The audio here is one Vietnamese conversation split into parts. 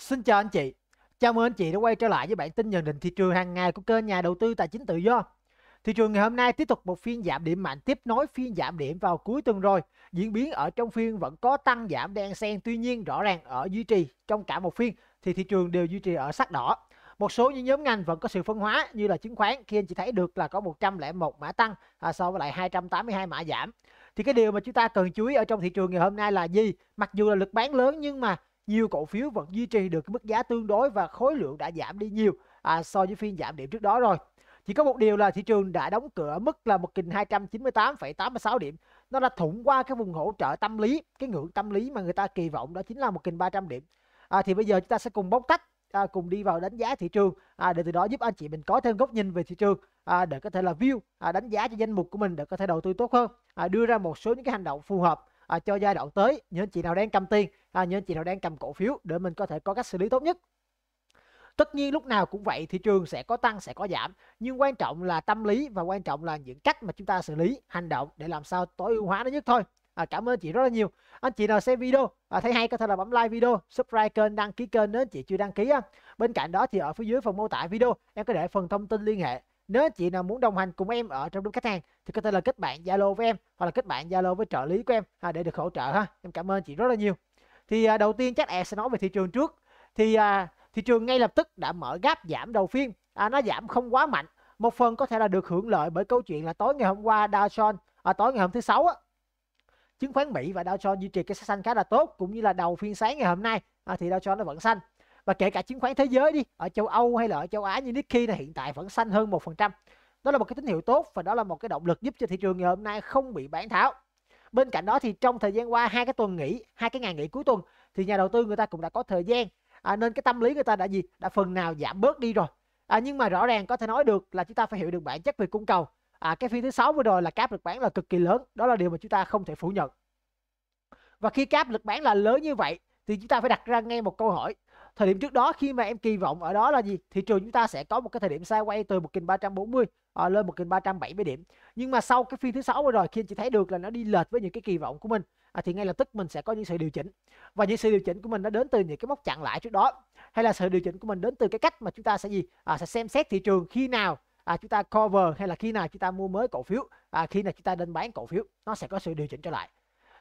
Xin chào anh chị, chào mừng anh chị đã quay trở lại với bản tin nhận định thị trường hàng ngày của kênh nhà đầu tư tài chính tự do. Thị trường ngày hôm nay tiếp tục một phiên giảm điểm mạnh tiếp nối phiên giảm điểm vào cuối tuần rồi. Diễn biến ở trong phiên vẫn có tăng giảm đen xen, tuy nhiên rõ ràng ở duy trì trong cả một phiên thì thị trường đều duy trì ở sắc đỏ. Một số những nhóm ngành vẫn có sự phân hóa như là chứng khoán khi anh chị thấy được là có 101 mã tăng à, so với lại 282 mã giảm. Thì cái điều mà chúng ta cần chú ý ở trong thị trường ngày hôm nay là gì? Mặc dù là lực bán lớn nhưng mà nhiều cổ phiếu vẫn duy trì được cái mức giá tương đối và khối lượng đã giảm đi nhiều à, so với phiên giảm điểm trước đó rồi chỉ có một điều là thị trường đã đóng cửa mức là một nghìn hai trăm chín mươi tám phẩy tám sáu điểm nó đã thủng qua cái vùng hỗ trợ tâm lý cái ngưỡng tâm lý mà người ta kỳ vọng đó chính là một nghìn ba trăm điểm à, thì bây giờ chúng ta sẽ cùng bóc tách à, cùng đi vào đánh giá thị trường à, để từ đó giúp anh chị mình có thêm góc nhìn về thị trường à, để có thể là view à, đánh giá cho danh mục của mình để có thể đầu tư tốt hơn à, đưa ra một số những cái hành động phù hợp à, cho giai đoạn tới những anh chị nào đang cầm tiền à, những anh chị nào đang cầm cổ phiếu để mình có thể có cách xử lý tốt nhất tất nhiên lúc nào cũng vậy thị trường sẽ có tăng sẽ có giảm nhưng quan trọng là tâm lý và quan trọng là những cách mà chúng ta xử lý hành động để làm sao tối ưu hóa nó nhất thôi à, cảm ơn chị rất là nhiều anh chị nào xem video à, thấy hay có thể là bấm like video subscribe kênh đăng ký kênh nếu anh chị chưa đăng ký á. bên cạnh đó thì ở phía dưới phần mô tả video em có để phần thông tin liên hệ nếu chị nào muốn đồng hành cùng em ở trong đúng khách hàng thì có thể là kết bạn zalo với em hoặc là kết bạn zalo với trợ lý của em à, để được hỗ trợ ha em cảm ơn chị rất là nhiều thì à, đầu tiên chắc em sẽ nói về thị trường trước thì à, thị trường ngay lập tức đã mở gáp giảm đầu phiên à, nó giảm không quá mạnh một phần có thể là được hưởng lợi bởi câu chuyện là tối ngày hôm qua Dow Jones à, tối ngày hôm thứ sáu á, chứng khoán Mỹ và Dow Jones duy trì cái sắc xanh khá là tốt cũng như là đầu phiên sáng ngày hôm nay à, thì Dow Jones nó vẫn xanh và kể cả chứng khoán thế giới đi ở châu Âu hay là ở châu Á như Nikkei là hiện tại vẫn xanh hơn một phần trăm đó là một cái tín hiệu tốt và đó là một cái động lực giúp cho thị trường ngày hôm nay không bị bán tháo bên cạnh đó thì trong thời gian qua hai cái tuần nghỉ hai cái ngày nghỉ cuối tuần thì nhà đầu tư người ta cũng đã có thời gian à, nên cái tâm lý người ta đã gì đã phần nào giảm bớt đi rồi à, nhưng mà rõ ràng có thể nói được là chúng ta phải hiểu được bản chất về cung cầu à, cái phiên thứ sáu vừa rồi là cáp lực bán là cực kỳ lớn đó là điều mà chúng ta không thể phủ nhận và khi cáp lực bán là lớn như vậy thì chúng ta phải đặt ra ngay một câu hỏi thời điểm trước đó khi mà em kỳ vọng ở đó là gì thị trường chúng ta sẽ có một cái thời điểm xa quay từ 1340 à, ờ, lên 1370 điểm nhưng mà sau cái phiên thứ sáu rồi khi anh chị thấy được là nó đi lệch với những cái kỳ vọng của mình à, thì ngay lập tức mình sẽ có những sự điều chỉnh và những sự điều chỉnh của mình nó đến từ những cái mốc chặn lại trước đó hay là sự điều chỉnh của mình đến từ cái cách mà chúng ta sẽ gì à, sẽ xem xét thị trường khi nào à, chúng ta cover hay là khi nào chúng ta mua mới cổ phiếu à, khi nào chúng ta nên bán cổ phiếu nó sẽ có sự điều chỉnh trở lại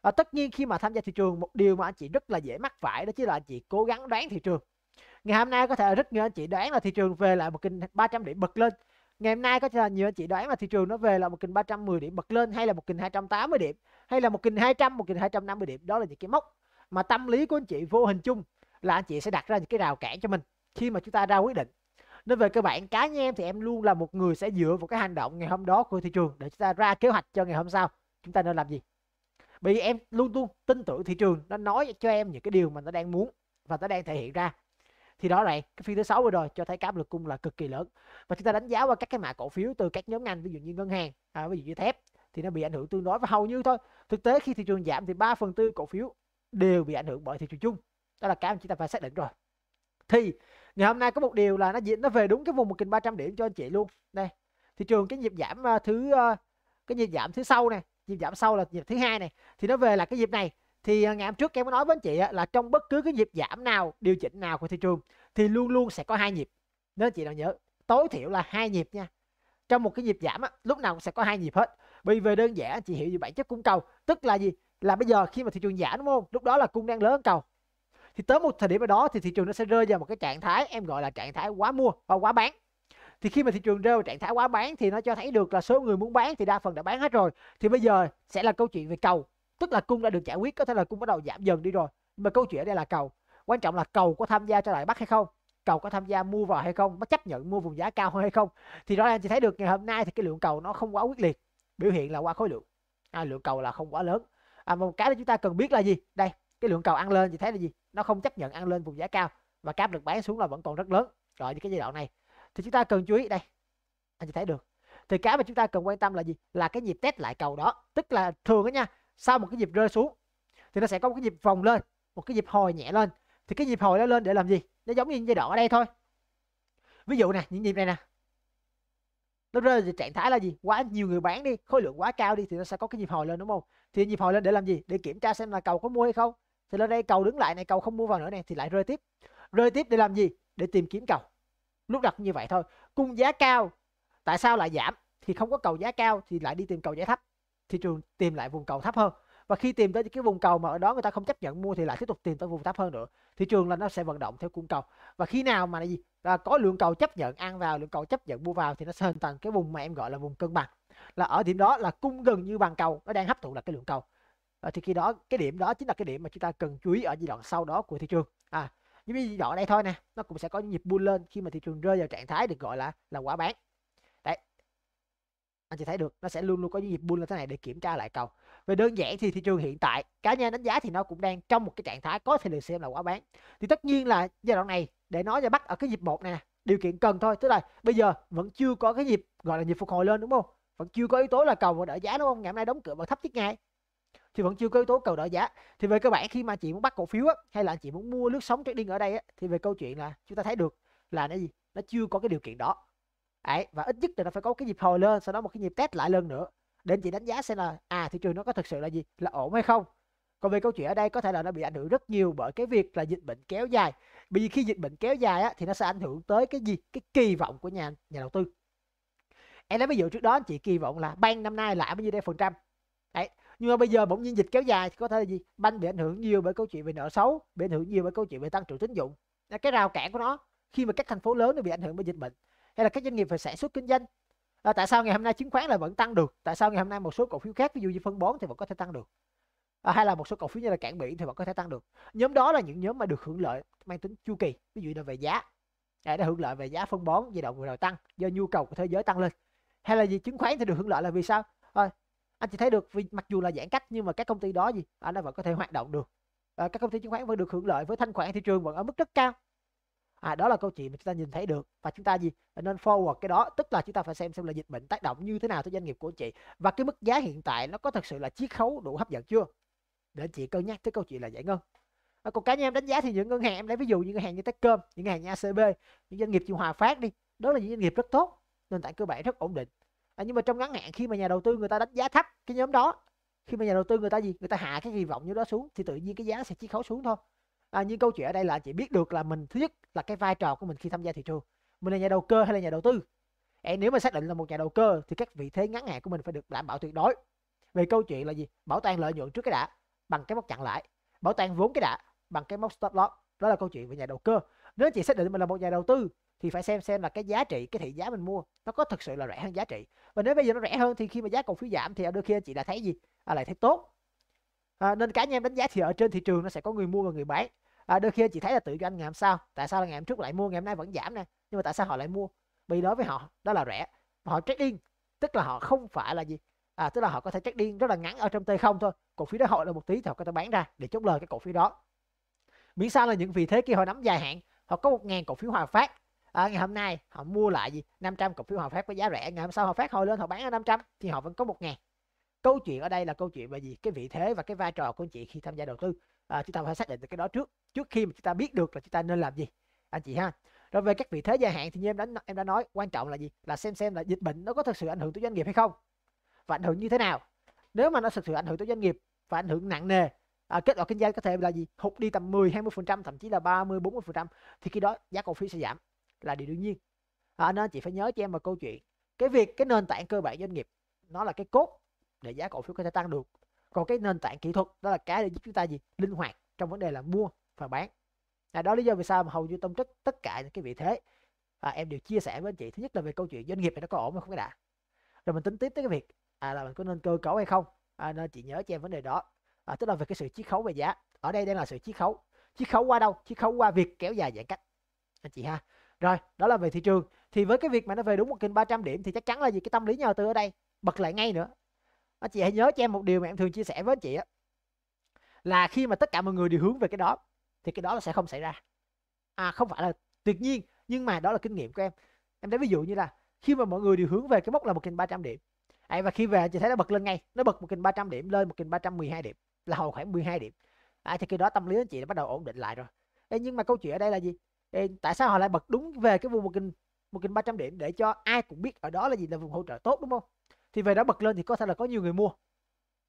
à, tất nhiên khi mà tham gia thị trường một điều mà anh chị rất là dễ mắc phải đó chính là anh chị cố gắng đoán thị trường ngày hôm nay có thể rất nhiều anh chị đoán là thị trường về lại một kênh 300 điểm bật lên ngày hôm nay có thể là nhiều anh chị đoán là thị trường nó về là một kênh 310 điểm bật lên hay là một kênh 280 điểm hay là một kênh 200 một kênh 250 điểm đó là những cái mốc mà tâm lý của anh chị vô hình chung là anh chị sẽ đặt ra những cái rào cản cho mình khi mà chúng ta ra quyết định nên về cơ bản cá nhân em thì em luôn là một người sẽ dựa vào cái hành động ngày hôm đó của thị trường để chúng ta ra kế hoạch cho ngày hôm sau chúng ta nên làm gì bởi vì em luôn luôn tin tưởng thị trường nó nói cho em những cái điều mà nó đang muốn và nó đang thể hiện ra thì đó này cái phiên thứ sáu rồi cho thấy cáp lực cung là cực kỳ lớn và chúng ta đánh giá qua các cái mã cổ phiếu từ các nhóm ngành ví dụ như ngân hàng à, ví dụ như thép thì nó bị ảnh hưởng tương đối và hầu như thôi thực tế khi thị trường giảm thì 3 phần tư cổ phiếu đều bị ảnh hưởng bởi thị trường chung đó là cái mà chúng ta phải xác định rồi thì ngày hôm nay có một điều là nó diễn nó về đúng cái vùng một 1300 điểm cho anh chị luôn đây thị trường cái nhịp giảm à, thứ à, cái nhịp giảm thứ sau này nhịp giảm sâu là nhịp thứ hai này thì nó về là cái nhịp này thì à, ngày hôm trước em có nói với anh chị là trong bất cứ cái nhịp giảm nào điều chỉnh nào của thị trường thì luôn luôn sẽ có hai nhịp nên chị nào nhớ tối thiểu là hai nhịp nha trong một cái nhịp giảm lúc nào cũng sẽ có hai nhịp hết bởi vì đơn giản chị hiểu về bản chất cung cầu tức là gì là bây giờ khi mà thị trường giảm đúng không lúc đó là cung đang lớn cầu thì tới một thời điểm nào đó thì thị trường nó sẽ rơi vào một cái trạng thái em gọi là trạng thái quá mua và quá bán thì khi mà thị trường rơi vào trạng thái quá bán thì nó cho thấy được là số người muốn bán thì đa phần đã bán hết rồi thì bây giờ sẽ là câu chuyện về cầu tức là cung đã được giải quyết có thể là cung bắt đầu giảm dần đi rồi nhưng mà câu chuyện ở đây là cầu quan trọng là cầu có tham gia trở lại bắt hay không cầu có tham gia mua vào hay không có chấp nhận mua vùng giá cao hơn hay không thì rõ ràng chị thấy được ngày hôm nay thì cái lượng cầu nó không quá quyết liệt biểu hiện là qua khối lượng à, lượng cầu là không quá lớn à, một cái là chúng ta cần biết là gì đây cái lượng cầu ăn lên chị thấy là gì nó không chấp nhận ăn lên vùng giá cao và cáp được bán xuống là vẫn còn rất lớn rồi những cái giai đoạn này thì chúng ta cần chú ý đây anh chị thấy được thì cái mà chúng ta cần quan tâm là gì là cái nhịp test lại cầu đó tức là thường á nha sau một cái nhịp rơi xuống thì nó sẽ có một cái nhịp vòng lên một cái nhịp hồi nhẹ lên thì cái nhịp hồi nó lên để làm gì nó giống như giai đoạn ở đây thôi ví dụ nè những nhịp này nè nó rơi thì trạng thái là gì quá nhiều người bán đi khối lượng quá cao đi thì nó sẽ có cái nhịp hồi lên đúng không thì nhịp hồi lên để làm gì để kiểm tra xem là cầu có mua hay không thì lên đây cầu đứng lại này cầu không mua vào nữa này thì lại rơi tiếp rơi tiếp để làm gì để tìm kiếm cầu lúc đặt như vậy thôi cung giá cao tại sao lại giảm thì không có cầu giá cao thì lại đi tìm cầu giá thấp thị trường tìm lại vùng cầu thấp hơn và khi tìm tới cái vùng cầu mà ở đó người ta không chấp nhận mua thì lại tiếp tục tìm tới vùng thấp hơn nữa thị trường là nó sẽ vận động theo cung cầu và khi nào mà là gì là có lượng cầu chấp nhận ăn vào lượng cầu chấp nhận mua vào thì nó sẽ hình thành cái vùng mà em gọi là vùng cân bằng là ở điểm đó là cung gần như bằng cầu nó đang hấp thụ là cái lượng cầu à, thì khi đó cái điểm đó chính là cái điểm mà chúng ta cần chú ý ở giai đoạn sau đó của thị trường à những cái nhỏ đây thôi nè nó cũng sẽ có nhịp bull lên khi mà thị trường rơi vào trạng thái được gọi là là quả bán đấy anh chị thấy được nó sẽ luôn luôn có nhịp bull lên thế này để kiểm tra lại cầu về đơn giản thì thị trường hiện tại cá nhân đánh giá thì nó cũng đang trong một cái trạng thái có thể được xem là quả bán thì tất nhiên là giai đoạn này để nói ra bắt ở cái nhịp một này nè điều kiện cần thôi tức là bây giờ vẫn chưa có cái nhịp gọi là nhịp phục hồi lên đúng không vẫn chưa có yếu tố là cầu và đợi giá đúng không ngày hôm nay đóng cửa và thấp tiếp ngay thì vẫn chưa có yếu tố cầu đợi giá thì về cơ bản khi mà chị muốn bắt cổ phiếu á, hay là chị muốn mua lướt sóng trading ở đây á, thì về câu chuyện là chúng ta thấy được là nó gì nó chưa có cái điều kiện đó ấy và ít nhất là nó phải có cái nhịp hồi lên sau đó một cái nhịp test lại lần nữa để chị đánh giá xem là à thị trường nó có thực sự là gì là ổn hay không còn về câu chuyện ở đây có thể là nó bị ảnh hưởng rất nhiều bởi cái việc là dịch bệnh kéo dài bởi vì khi dịch bệnh kéo dài á, thì nó sẽ ảnh hưởng tới cái gì cái kỳ vọng của nhà nhà đầu tư em lấy ví dụ trước đó anh chị kỳ vọng là bank năm nay lãi bao nhiêu đây phần trăm đấy nhưng mà bây giờ bỗng nhiên dịch kéo dài thì có thể là gì banh bị ảnh hưởng nhiều bởi câu chuyện về nợ xấu bị ảnh hưởng nhiều bởi câu chuyện về tăng trưởng tín dụng là cái rào cản của nó khi mà các thành phố lớn nó bị ảnh hưởng bởi dịch bệnh hay là các doanh nghiệp phải sản xuất kinh doanh là tại sao ngày hôm nay chứng khoán là vẫn tăng được tại sao ngày hôm nay một số cổ phiếu khác ví dụ như phân bón thì vẫn có thể tăng được à, hay là một số cổ phiếu như là cảng biển thì vẫn có thể tăng được nhóm đó là những nhóm mà được hưởng lợi mang tính chu kỳ ví dụ là về giá à, đã hưởng lợi về giá phân bón giai động vừa rồi tăng do nhu cầu của thế giới tăng lên hay là gì chứng khoán thì được hưởng lợi là vì sao à, anh chỉ thấy được vì mặc dù là giãn cách nhưng mà các công ty đó gì à, nó vẫn có thể hoạt động được à, các công ty chứng khoán vẫn được hưởng lợi với thanh khoản thị trường vẫn ở mức rất cao à, đó là câu chuyện mà chúng ta nhìn thấy được và chúng ta gì nên forward cái đó tức là chúng ta phải xem xem là dịch bệnh tác động như thế nào tới doanh nghiệp của chị và cái mức giá hiện tại nó có thật sự là chiết khấu đủ hấp dẫn chưa để chị cân nhắc tới câu chuyện là giải ngân à, còn cá nhân em đánh giá thì những ngân hàng em lấy ví dụ như ngân hàng như Techcom những ngân hàng như ACB những doanh nghiệp như Hòa Phát đi đó là những doanh nghiệp rất tốt nền tảng cơ bản rất ổn định à, nhưng mà trong ngắn hạn khi mà nhà đầu tư người ta đánh giá thấp cái nhóm đó khi mà nhà đầu tư người ta gì người ta hạ cái kỳ vọng như đó xuống thì tự nhiên cái giá sẽ chiết khấu xuống thôi à, nhưng câu chuyện ở đây là chị biết được là mình thứ nhất là cái vai trò của mình khi tham gia thị trường mình là nhà đầu cơ hay là nhà đầu tư à, nếu mà xác định là một nhà đầu cơ thì các vị thế ngắn hạn của mình phải được đảm bảo tuyệt đối về câu chuyện là gì bảo toàn lợi nhuận trước cái đã bằng cái móc chặn lại bảo toàn vốn cái đã bằng cái móc stop loss đó là câu chuyện về nhà đầu cơ nếu chị xác định mình là một nhà đầu tư thì phải xem xem là cái giá trị cái thị giá mình mua nó có thực sự là rẻ hơn giá trị và nếu bây giờ nó rẻ hơn thì khi mà giá cổ phiếu giảm thì đôi khi anh chị lại thấy gì à, lại thấy tốt à, nên cá nhân em đánh giá thì ở trên thị trường nó sẽ có người mua và người bán à, đôi khi anh chị thấy là tự doanh ngày hôm sau tại sao là ngày hôm trước lại mua ngày hôm nay vẫn giảm nè nhưng mà tại sao họ lại mua vì đối với họ đó là rẻ mà họ trading tức là họ không phải là gì à, tức là họ có thể trading rất là ngắn ở trong t không thôi cổ phiếu đó hội là một tí thì họ có thể bán ra để chốt lời cái cổ phiếu đó miễn sao là những vị thế kia họ nắm dài hạn họ có một ngàn cổ phiếu hòa phát à, ngày hôm nay họ mua lại gì 500 cổ phiếu Hòa Phát với giá rẻ ngày hôm sau Hòa Phát hồi lên họ bán ở 500 thì họ vẫn có 1 ngàn câu chuyện ở đây là câu chuyện về gì cái vị thế và cái vai trò của anh chị khi tham gia đầu tư à, chúng ta phải xác định được cái đó trước trước khi mà chúng ta biết được là chúng ta nên làm gì anh chị ha rồi về các vị thế dài hạn thì như em đã em đã nói quan trọng là gì là xem xem là dịch bệnh nó có thực sự ảnh hưởng tới doanh nghiệp hay không và ảnh hưởng như thế nào nếu mà nó thực sự ảnh hưởng tới doanh nghiệp và ảnh hưởng nặng nề à, kết quả kinh doanh có thể là gì hụt đi tầm 10 20 phần trăm thậm chí là 30 40 phần trăm thì khi đó giá cổ phiếu sẽ giảm là điều đương nhiên à, nên chị phải nhớ cho em một câu chuyện cái việc cái nền tảng cơ bản doanh nghiệp nó là cái cốt để giá cổ phiếu có thể tăng được còn cái nền tảng kỹ thuật đó là cái để giúp chúng ta gì linh hoạt trong vấn đề là mua và bán à, đó lý do vì sao mà hầu như tâm trích tất cả những cái vị thế à, em đều chia sẻ với anh chị thứ nhất là về câu chuyện doanh nghiệp này nó có ổn hay không cái đã rồi mình tính tiếp tới cái việc à, là mình có nên cơ cấu hay không à, nên chị nhớ cho em vấn đề đó à, tức là về cái sự chiết khấu về giá ở đây đang là sự chiết khấu chiết khấu qua đâu chiết khấu qua việc kéo dài giãn cách anh chị ha rồi, đó là về thị trường. Thì với cái việc mà nó về đúng một kênh 300 điểm thì chắc chắn là gì cái tâm lý nhà đầu tư ở đây bật lại ngay nữa. Anh chị hãy nhớ cho em một điều mà em thường chia sẻ với anh chị á là khi mà tất cả mọi người đều hướng về cái đó thì cái đó là sẽ không xảy ra. À không phải là tuyệt nhiên nhưng mà đó là kinh nghiệm của em. Em lấy ví dụ như là khi mà mọi người đều hướng về cái mốc là một kênh 300 điểm. À, và khi về chị thấy nó bật lên ngay, nó bật một kênh 300 điểm lên một kênh 312 điểm là hồi khoảng 12 điểm. À, thì khi đó tâm lý anh chị đã bắt đầu ổn định lại rồi. Ê, nhưng mà câu chuyện ở đây là gì? tại sao họ lại bật đúng về cái vùng một nghìn một nghìn ba trăm điểm để cho ai cũng biết ở đó là gì là vùng hỗ trợ tốt đúng không thì về đó bật lên thì có thể là có nhiều người mua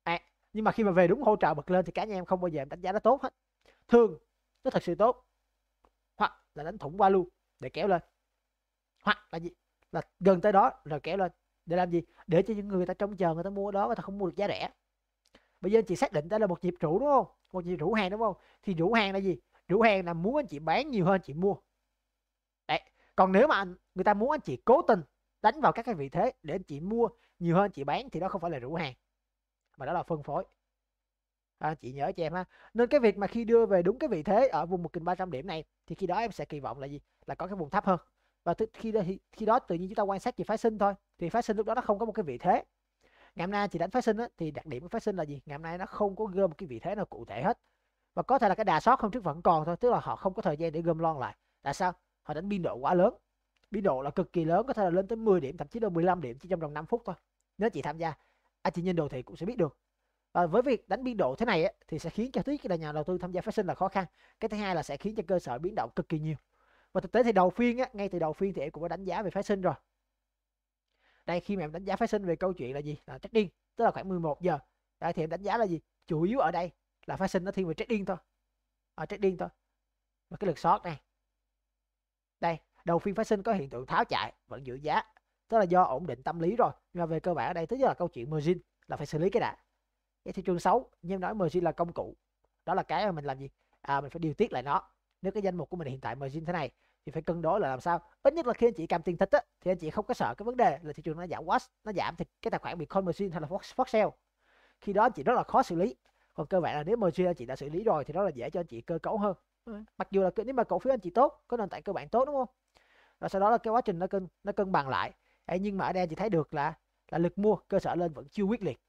à, nhưng mà khi mà về đúng hỗ trợ bật lên thì cá nhân em không bao giờ em đánh giá nó tốt hết thường nó thật sự tốt hoặc là đánh thủng qua luôn để kéo lên hoặc là gì là gần tới đó rồi kéo lên để làm gì để cho những người ta trông chờ người ta mua đó người ta không mua được giá rẻ bây giờ chị xác định đó là một nhịp rủ đúng không một nhịp rủ hàng đúng không thì rủ hàng là gì chủ hàng là muốn anh chị bán nhiều hơn chị mua đấy còn nếu mà anh, người ta muốn anh chị cố tình đánh vào các cái vị thế để anh chị mua nhiều hơn chị bán thì đó không phải là rủ hàng mà đó là phân phối à, chị nhớ cho em ha nên cái việc mà khi đưa về đúng cái vị thế ở vùng một ba trăm điểm này thì khi đó em sẽ kỳ vọng là gì là có cái vùng thấp hơn và khi đó, khi đó tự nhiên chúng ta quan sát chỉ phái sinh thôi thì phái sinh lúc đó nó không có một cái vị thế ngày hôm nay chị đánh phái sinh á, thì đặc điểm của phái sinh là gì ngày hôm nay nó không có gom một cái vị thế nào cụ thể hết và có thể là cái đà sót hôm trước vẫn còn thôi tức là họ không có thời gian để gom lon lại tại sao họ đánh biên độ quá lớn biên độ là cực kỳ lớn có thể là lên tới 10 điểm thậm chí là 15 điểm chỉ trong vòng 5 phút thôi nếu chị tham gia anh à, chị nhìn đồ thị cũng sẽ biết được và với việc đánh biên độ thế này ấy, thì sẽ khiến cho thứ nhất là nhà đầu tư tham gia phát sinh là khó khăn cái thứ hai là sẽ khiến cho cơ sở biến động cực kỳ nhiều và thực tế thì đầu phiên á, ngay từ đầu phiên thì em cũng đã đánh giá về phát sinh rồi đây khi mà em đánh giá phát sinh về câu chuyện là gì là chắc điên tức là khoảng 11 giờ đây thì em đánh giá là gì chủ yếu ở đây là phái sinh nó thiên về trái điên thôi ở à, trading thôi và cái lực short này đây đầu phiên phái sinh có hiện tượng tháo chạy vẫn giữ giá tức là do ổn định tâm lý rồi nhưng mà về cơ bản ở đây thứ nhất là câu chuyện margin là phải xử lý cái đã cái thị trường xấu nhưng nói margin là công cụ đó là cái mà mình làm gì à mình phải điều tiết lại nó nếu cái danh mục của mình hiện tại margin thế này thì phải cân đối là làm sao ít nhất là khi anh chị cầm tiền thích á, thì anh chị không có sợ cái vấn đề là thị trường nó giảm quá nó giảm thì cái tài khoản bị margin hay là fox, fox sale khi đó anh chị rất là khó xử lý còn cơ bản là nếu merge anh chị đã xử lý rồi thì đó là dễ cho anh chị cơ cấu hơn ừ. mặc dù là nếu mà cổ phiếu anh chị tốt có nền tảng cơ bản tốt đúng không rồi sau đó là cái quá trình nó cân nó cân bằng lại Ê, nhưng mà ở đây anh chị thấy được là là lực mua cơ sở lên vẫn chưa quyết liệt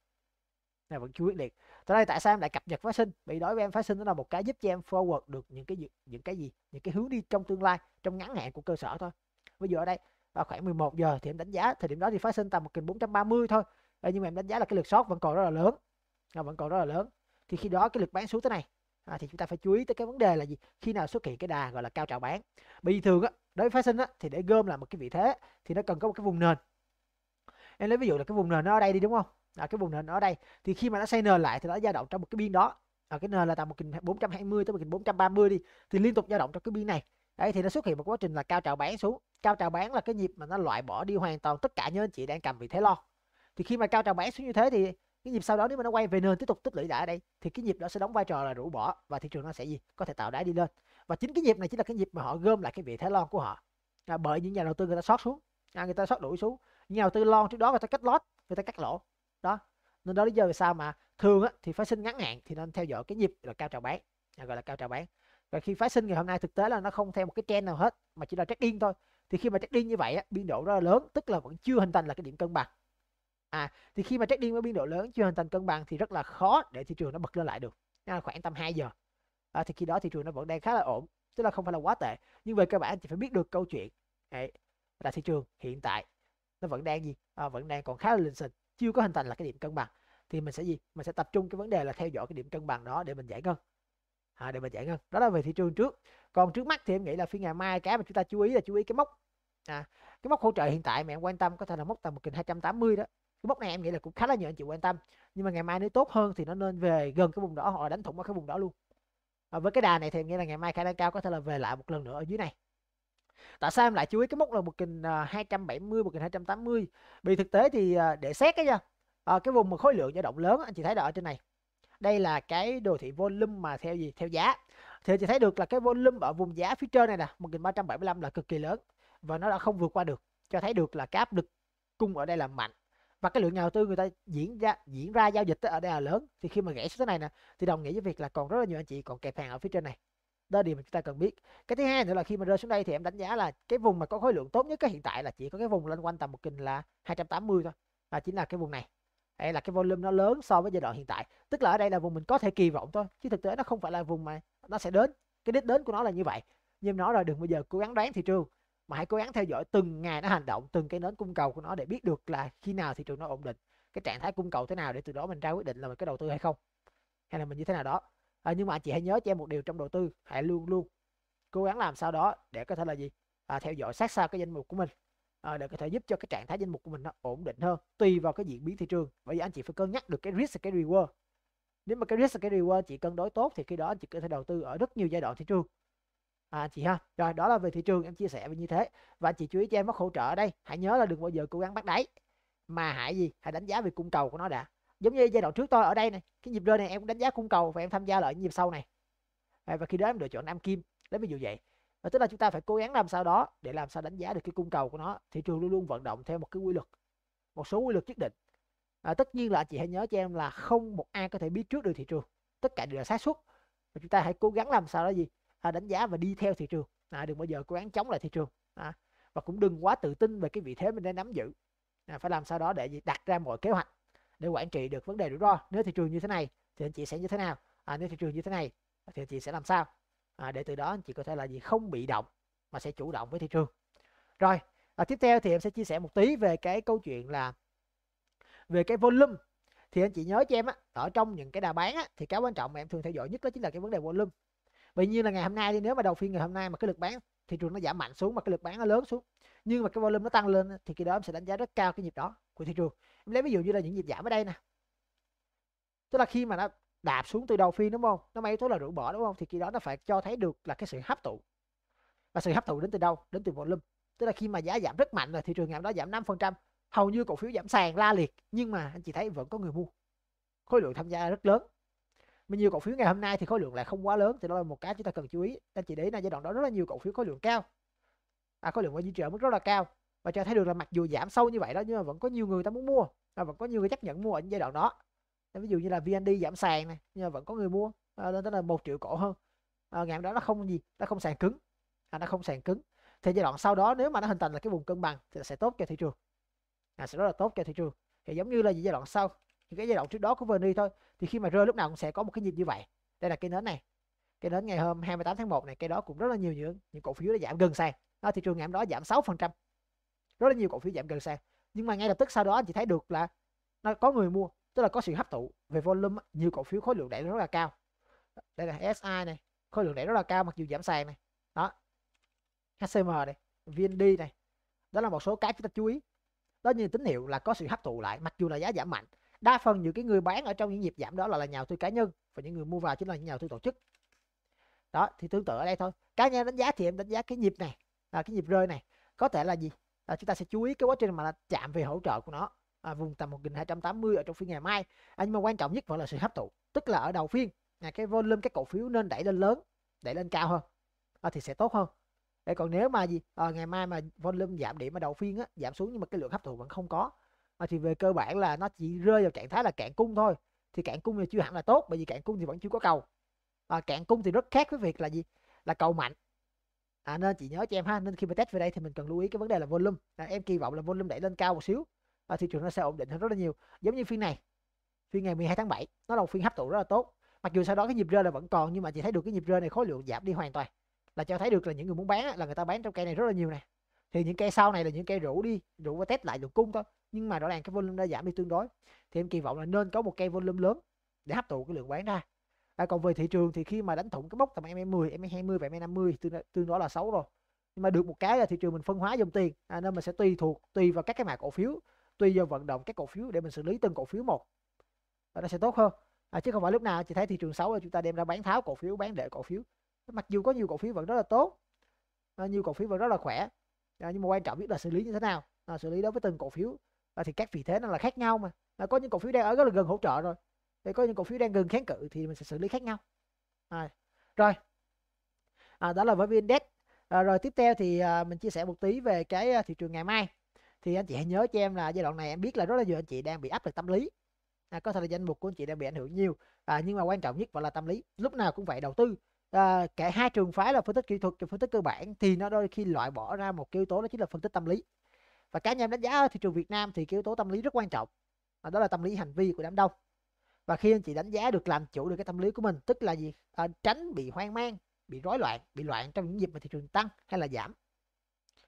này vẫn chưa quyết liệt tới đây tại sao em lại cập nhật phái sinh bị đối với em phái sinh đó là một cái giúp cho em forward được những cái những cái gì những cái hướng đi trong tương lai trong ngắn hạn của cơ sở thôi bây giờ ở đây vào khoảng 11 giờ thì em đánh giá thời điểm đó thì phái sinh tầm một kình 430 thôi Ê, nhưng mà em đánh giá là cái lực sót vẫn còn rất là lớn vẫn còn rất là lớn thì khi đó cái lực bán xuống tới này à, thì chúng ta phải chú ý tới cái vấn đề là gì khi nào xuất hiện cái đà gọi là cao trào bán bởi vì thường á đối với phái sinh á thì để gom lại một cái vị thế thì nó cần có một cái vùng nền em lấy ví dụ là cái vùng nền nó ở đây đi đúng không à, cái vùng nền nó ở đây thì khi mà nó xây nền lại thì nó dao động trong một cái biên đó ở à, cái nền là tầm một bốn trăm tới một bốn trăm đi thì liên tục dao động trong cái biên này đấy thì nó xuất hiện một quá trình là cao trào bán xuống cao trào bán là cái nhịp mà nó loại bỏ đi hoàn toàn tất cả những anh chị đang cầm vị thế lo thì khi mà cao trào bán xuống như thế thì cái nhịp sau đó nếu mà nó quay về nền tiếp tục tích lũy lại ở đây thì cái nhịp đó sẽ đóng vai trò là rũ bỏ và thị trường nó sẽ gì có thể tạo đáy đi lên và chính cái nhịp này chính là cái nhịp mà họ gom lại cái vị thế lon của họ à, bởi những nhà đầu tư người ta sót xuống à, người ta sót đuổi xuống những nhà đầu tư lon trước đó người ta cắt lót người ta cắt lỗ đó nên đó lý do vì sao mà thường á, thì phái sinh ngắn hạn thì nên theo dõi cái nhịp là cao trào bán à, gọi là cao trào bán và khi phái sinh ngày hôm nay thực tế là nó không theo một cái trend nào hết mà chỉ là trading thôi thì khi mà trading như vậy á, biên độ rất là lớn tức là vẫn chưa hình thành là cái điểm cân bằng à thì khi mà trái điên với biên độ lớn chưa hình thành cân bằng thì rất là khó để thị trường nó bật lên lại được à, khoảng tầm 2 giờ à, thì khi đó thị trường nó vẫn đang khá là ổn tức là không phải là quá tệ nhưng về cơ bản anh phải biết được câu chuyện Đấy, là thị trường hiện tại nó vẫn đang gì à, vẫn đang còn khá là linh sình chưa có hình thành là cái điểm cân bằng thì mình sẽ gì mình sẽ tập trung cái vấn đề là theo dõi cái điểm cân bằng đó để mình giải ngân à, để mình giải ngân đó là về thị trường trước còn trước mắt thì em nghĩ là phiên ngày mai cái mà chúng ta chú ý là chú ý cái mốc à, cái mốc hỗ trợ hiện tại mà em quan tâm có thể là mốc tầm một nghìn hai trăm tám mươi đó cái mốc này em nghĩ là cũng khá là nhiều anh chị quan tâm nhưng mà ngày mai nếu tốt hơn thì nó nên về gần cái vùng đỏ hoặc là đánh thủng ở cái vùng đỏ luôn à, với cái đà này thì em nghĩ là ngày mai khả năng cao có thể là về lại một lần nữa ở dưới này tại sao em lại chú ý cái mốc là một kình 270 à, một kình 280 vì thực tế thì à, để xét cái nha à, cái vùng mà khối lượng dao động lớn anh chị thấy là ở trên này đây là cái đồ thị volume mà theo gì theo giá thì chị thấy được là cái volume ở vùng giá phía trên này nè 1375 là cực kỳ lớn và nó đã không vượt qua được cho thấy được là cái áp lực cung ở đây là mạnh và cái lượng nhà đầu tư người ta diễn ra diễn ra giao dịch ở đây là lớn thì khi mà gãy xuống thế này nè thì đồng nghĩa với việc là còn rất là nhiều anh chị còn kẹp hàng ở phía trên này đó là điều mà chúng ta cần biết cái thứ hai nữa là khi mà rơi xuống đây thì em đánh giá là cái vùng mà có khối lượng tốt nhất cái hiện tại là chỉ có cái vùng lên quanh tầm một kình là 280 thôi là chính là cái vùng này đây là cái volume nó lớn so với giai đoạn hiện tại tức là ở đây là vùng mình có thể kỳ vọng thôi chứ thực tế nó không phải là vùng mà nó sẽ đến cái đích đến của nó là như vậy nhưng nó rồi đừng bao giờ cố gắng đoán thị trường mà hãy cố gắng theo dõi từng ngày nó hành động từng cái nến cung cầu của nó để biết được là khi nào thị trường nó ổn định cái trạng thái cung cầu thế nào để từ đó mình ra quyết định là mình có đầu tư hay không hay là mình như thế nào đó à, nhưng mà anh chị hãy nhớ cho em một điều trong đầu tư hãy luôn luôn cố gắng làm sao đó để có thể là gì à, theo dõi sát sao cái danh mục của mình à, để có thể giúp cho cái trạng thái danh mục của mình nó ổn định hơn tùy vào cái diễn biến thị trường bởi vì anh chị phải cân nhắc được cái risk và cái reward nếu mà cái risk và cái reward chị cân đối tốt thì khi đó anh chị có thể đầu tư ở rất nhiều giai đoạn thị trường à, chị ha rồi đó là về thị trường em chia sẻ về như thế và chị chú ý cho em mắc hỗ trợ ở đây hãy nhớ là đừng bao giờ cố gắng bắt đáy mà hãy gì hãy đánh giá về cung cầu của nó đã giống như giai đoạn trước tôi ở đây này cái nhịp rơi này em cũng đánh giá cung cầu và em tham gia lại nhịp sau này à, và khi đó em lựa chọn nam kim lấy ví dụ vậy và tức là chúng ta phải cố gắng làm sao đó để làm sao đánh giá được cái cung cầu của nó thị trường luôn luôn vận động theo một cái quy luật một số quy luật nhất định à, tất nhiên là chị hãy nhớ cho em là không một ai có thể biết trước được thị trường tất cả đều là xác suất và chúng ta hãy cố gắng làm sao đó gì À, đánh giá và đi theo thị trường à, đừng bao giờ cố gắng chống lại thị trường à, và cũng đừng quá tự tin về cái vị thế mình đang nắm giữ à, phải làm sao đó để đặt ra mọi kế hoạch để quản trị được vấn đề rủi ro nếu thị trường như thế này thì anh chị sẽ như thế nào à, nếu thị trường như thế này thì anh chị sẽ làm sao à, để từ đó anh chị có thể là gì không bị động mà sẽ chủ động với thị trường rồi à, tiếp theo thì em sẽ chia sẻ một tí về cái câu chuyện là về cái volume thì anh chị nhớ cho em á ở trong những cái đà bán á thì cái quan trọng mà em thường theo dõi nhất đó chính là cái vấn đề volume vậy như là ngày hôm nay đi nếu mà đầu phiên ngày hôm nay mà cái lực bán thị trường nó giảm mạnh xuống mà cái lực bán nó lớn xuống nhưng mà cái volume nó tăng lên thì cái đó em sẽ đánh giá rất cao cái nhịp đó của thị trường em lấy ví dụ như là những nhịp giảm ở đây nè tức là khi mà nó đạp xuống từ đầu phiên đúng không nó mấy tố là rũ bỏ đúng không thì khi đó nó phải cho thấy được là cái sự hấp thụ và sự hấp thụ đến từ đâu đến từ volume tức là khi mà giá giảm rất mạnh là thị trường ngày hôm đó giảm 5% hầu như cổ phiếu giảm sàn la liệt nhưng mà anh chị thấy vẫn có người mua khối lượng tham gia rất lớn mà nhiều cổ phiếu ngày hôm nay thì khối lượng lại không quá lớn thì đó là một cái chúng ta cần chú ý anh chị đấy là giai đoạn đó rất là nhiều cổ phiếu khối lượng cao à khối lượng vẫn duy trì ở mức rất là cao và cho thấy được là mặc dù giảm sâu như vậy đó nhưng mà vẫn có nhiều người ta muốn mua và vẫn có nhiều người chấp nhận mua ở những giai đoạn đó ví dụ như là VND giảm sàn này nhưng mà vẫn có người mua à, lên tới là một triệu cổ hơn à, ngày hôm đó nó không gì nó không sàn cứng à, nó không sàn cứng thì giai đoạn sau đó nếu mà nó hình thành là cái vùng cân bằng thì sẽ tốt cho thị trường à, sẽ rất là tốt cho thị trường thì giống như là giai đoạn sau những cái giai đoạn trước đó của VND thôi thì khi mà rơi lúc nào cũng sẽ có một cái nhịp như vậy đây là cây nến này cây nến ngày hôm 28 tháng 1 này cây đó cũng rất là nhiều những những cổ phiếu đã giảm gần sàn đó, thị trường ngày hôm đó giảm 6 phần trăm rất là nhiều cổ phiếu giảm gần sàn nhưng mà ngay lập tức sau đó anh chị thấy được là nó có người mua tức là có sự hấp thụ về volume nhiều cổ phiếu khối lượng đẩy rất là cao đây là SI này khối lượng đẩy rất là cao mặc dù giảm sàn này đó HCM này VND này đó là một số cái chúng ta chú ý đó như tín hiệu là có sự hấp thụ lại mặc dù là giá giảm mạnh đa phần những cái người bán ở trong những nhịp giảm đó là, là nhà đầu tư cá nhân và những người mua vào chính là những nhà đầu tư tổ chức đó thì tương tự ở đây thôi cá nhân đánh giá thì em đánh giá cái nhịp này là cái nhịp rơi này có thể là gì à, chúng ta sẽ chú ý cái quá trình mà chạm về hỗ trợ của nó à, vùng tầm 1280 ở trong phiên ngày mai à, nhưng mà quan trọng nhất vẫn là sự hấp thụ tức là ở đầu phiên à, cái volume các cổ phiếu nên đẩy lên lớn đẩy lên cao hơn à, thì sẽ tốt hơn để còn nếu mà gì à, ngày mai mà volume giảm điểm ở đầu phiên á, giảm xuống nhưng mà cái lượng hấp thụ vẫn không có à, thì về cơ bản là nó chỉ rơi vào trạng thái là cạn cung thôi thì cạn cung thì chưa hẳn là tốt bởi vì cạn cung thì vẫn chưa có cầu à, cạn cung thì rất khác với việc là gì là cầu mạnh à, nên chị nhớ cho em ha nên khi mà test về đây thì mình cần lưu ý cái vấn đề là volume à, em kỳ vọng là volume đẩy lên cao một xíu à, thị trường nó sẽ ổn định hơn rất là nhiều giống như phiên này phiên ngày 12 tháng 7 nó là một phiên hấp thụ rất là tốt mặc dù sau đó cái nhịp rơi là vẫn còn nhưng mà chị thấy được cái nhịp rơi này khối lượng giảm đi hoàn toàn là cho thấy được là những người muốn bán là người ta bán trong cây này rất là nhiều này thì những cây sau này là những cây rủ đi rủ và test lại được cung thôi nhưng mà rõ ràng cái volume đã giảm đi tương đối thì em kỳ vọng là nên có một cây volume lớn để hấp thụ cái lượng bán ra à, còn về thị trường thì khi mà đánh thủng cái mốc tầm em 10 ME20 và em 50 e tương, tương đối là xấu rồi nhưng mà được một cái là thị trường mình phân hóa dòng tiền à, nên mình sẽ tùy thuộc tùy vào các cái mã cổ phiếu tùy vào vận động các cổ phiếu để mình xử lý từng cổ phiếu một và nó sẽ tốt hơn à, chứ không phải lúc nào chị thấy thị trường xấu là chúng ta đem ra bán tháo cổ phiếu bán để cổ phiếu mặc dù có nhiều cổ phiếu vẫn rất là tốt à, nhiều cổ phiếu vẫn rất là khỏe à, nhưng mà quan trọng biết là xử lý như thế nào à, xử lý đối với từng cổ phiếu à, thì các vị thế nó là khác nhau mà à, có những cổ phiếu đang ở rất là gần hỗ trợ rồi thì có những cổ phiếu đang gần kháng cự thì mình sẽ xử lý khác nhau à, rồi à, đó là với vn index à, rồi tiếp theo thì à, mình chia sẻ một tí về cái à, thị trường ngày mai thì anh chị hãy nhớ cho em là giai đoạn này em biết là rất là nhiều anh chị đang bị áp lực tâm lý à, có thể là danh mục của anh chị đang bị ảnh hưởng nhiều à, nhưng mà quan trọng nhất vẫn là tâm lý lúc nào cũng vậy đầu tư à, cả hai trường phái là phân tích kỹ thuật và phân tích cơ bản thì nó đôi khi loại bỏ ra một yếu tố đó chính là phân tích tâm lý và cá nhân đánh giá ở thị trường Việt Nam thì cái yếu tố tâm lý rất quan trọng đó là tâm lý hành vi của đám đông và khi anh chị đánh giá được làm chủ được cái tâm lý của mình tức là gì à, tránh bị hoang mang bị rối loạn bị loạn trong những dịp mà thị trường tăng hay là giảm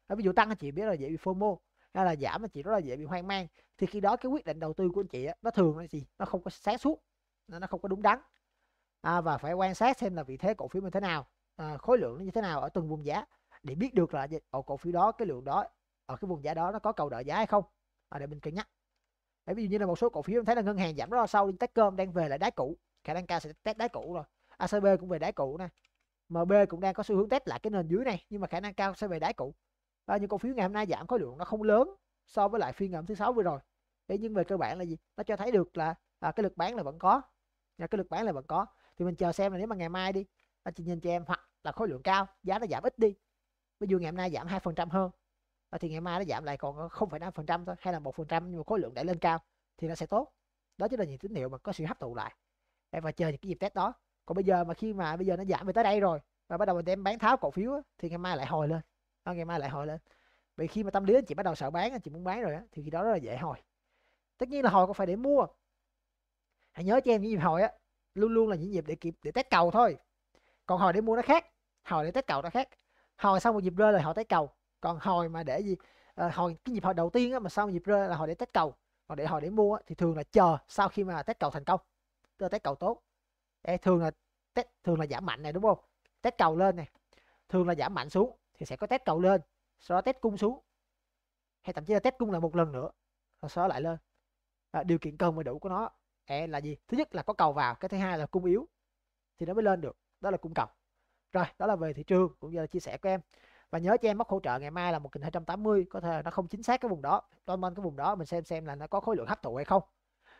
à, ví dụ tăng anh chị biết là dễ bị FOMO hay là giảm anh chị rất là dễ bị hoang mang thì khi đó cái quyết định đầu tư của anh chị nó thường là gì nó không có sáng suốt nó không có đúng đắn à, và phải quan sát xem là vị thế cổ phiếu như thế nào à, khối lượng nó như thế nào ở từng vùng giá để biết được là ở cổ phiếu đó cái lượng đó ở ờ, cái vùng giá đó nó có cầu đợi giá hay không à, để mình cân nhắc để ví dụ như là một số cổ phiếu em thấy là ngân hàng giảm rất là sâu nhưng cơm đang về lại đáy cũ khả năng cao sẽ test đáy cũ rồi ACB cũng về đáy cũ nè MB cũng đang có xu hướng test lại cái nền dưới này nhưng mà khả năng cao sẽ về đáy cũ à, những cổ phiếu ngày hôm nay giảm khối lượng nó không lớn so với lại phiên ngày hôm thứ sáu vừa rồi thế nhưng về cơ bản là gì nó cho thấy được là à, cái lực bán là vẫn có à, cái lực bán là vẫn có thì mình chờ xem là nếu mà ngày mai đi anh chị nhìn cho em hoặc là khối lượng cao giá nó giảm ít đi ví dụ ngày hôm nay giảm hai phần trăm hơn Ờ, thì ngày mai nó giảm lại còn 0,5% ờ, thôi hay là 1% nhưng mà khối lượng đẩy lên cao thì nó sẽ tốt đó chính là những tín hiệu mà có sự hấp thụ lại em và chờ những cái dịp test đó còn bây giờ mà khi mà bây giờ nó giảm về tới đây rồi và bắt đầu mình em bán tháo cổ phiếu thì ngày mai lại hồi lên à, ngày mai lại hồi lên vì khi mà tâm lý anh chị bắt đầu sợ bán anh chị muốn bán rồi thì khi đó rất là dễ hồi tất nhiên là hồi cũng phải để mua hãy nhớ cho em những dịp hồi á luôn luôn là những dịp để kịp để test cầu thôi còn hồi để mua nó khác hồi để test cầu nó khác hồi sau một dịp rơi rồi họ test cầu còn hồi mà để gì à, hồi cái nhịp hồi đầu tiên á, mà sau nhịp rơi là hồi để test cầu còn để hồi để mua á, thì thường là chờ sau khi mà test cầu thành công tức là test cầu tốt Ê, thường là test thường là giảm mạnh này đúng không test cầu lên này thường là giảm mạnh xuống thì sẽ có test cầu lên sau đó test cung xuống hay thậm chí là test cung lại một lần nữa rồi sau đó lại lên à, điều kiện cần và đủ của nó Ê, là gì thứ nhất là có cầu vào cái thứ hai là cung yếu thì nó mới lên được đó là cung cầu rồi đó là về thị trường cũng như là chia sẻ của em và nhớ cho em mất hỗ trợ ngày mai là 1280 có thể nó không chính xác cái vùng đó domain cái vùng đó mình xem xem là nó có khối lượng hấp thụ hay không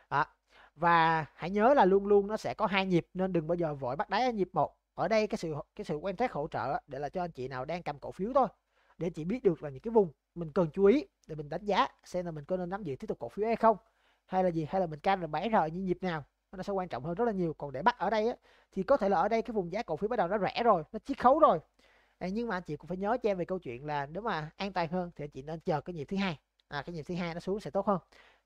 à, và hãy nhớ là luôn luôn nó sẽ có hai nhịp nên đừng bao giờ vội bắt đáy nhịp một ở đây cái sự cái sự quan sát hỗ trợ để là cho anh chị nào đang cầm cổ phiếu thôi để chị biết được là những cái vùng mình cần chú ý để mình đánh giá xem là mình có nên nắm giữ tiếp tục cổ phiếu hay không hay là gì hay là mình canh rồi bán rồi như nhịp nào nó sẽ quan trọng hơn rất là nhiều còn để bắt ở đây á, thì có thể là ở đây cái vùng giá cổ phiếu bắt đầu nó rẻ rồi nó chiết khấu rồi nhưng mà anh chị cũng phải nhớ cho em về câu chuyện là nếu mà an toàn hơn thì anh chị nên chờ cái nhịp thứ hai à, cái nhịp thứ hai nó xuống sẽ tốt hơn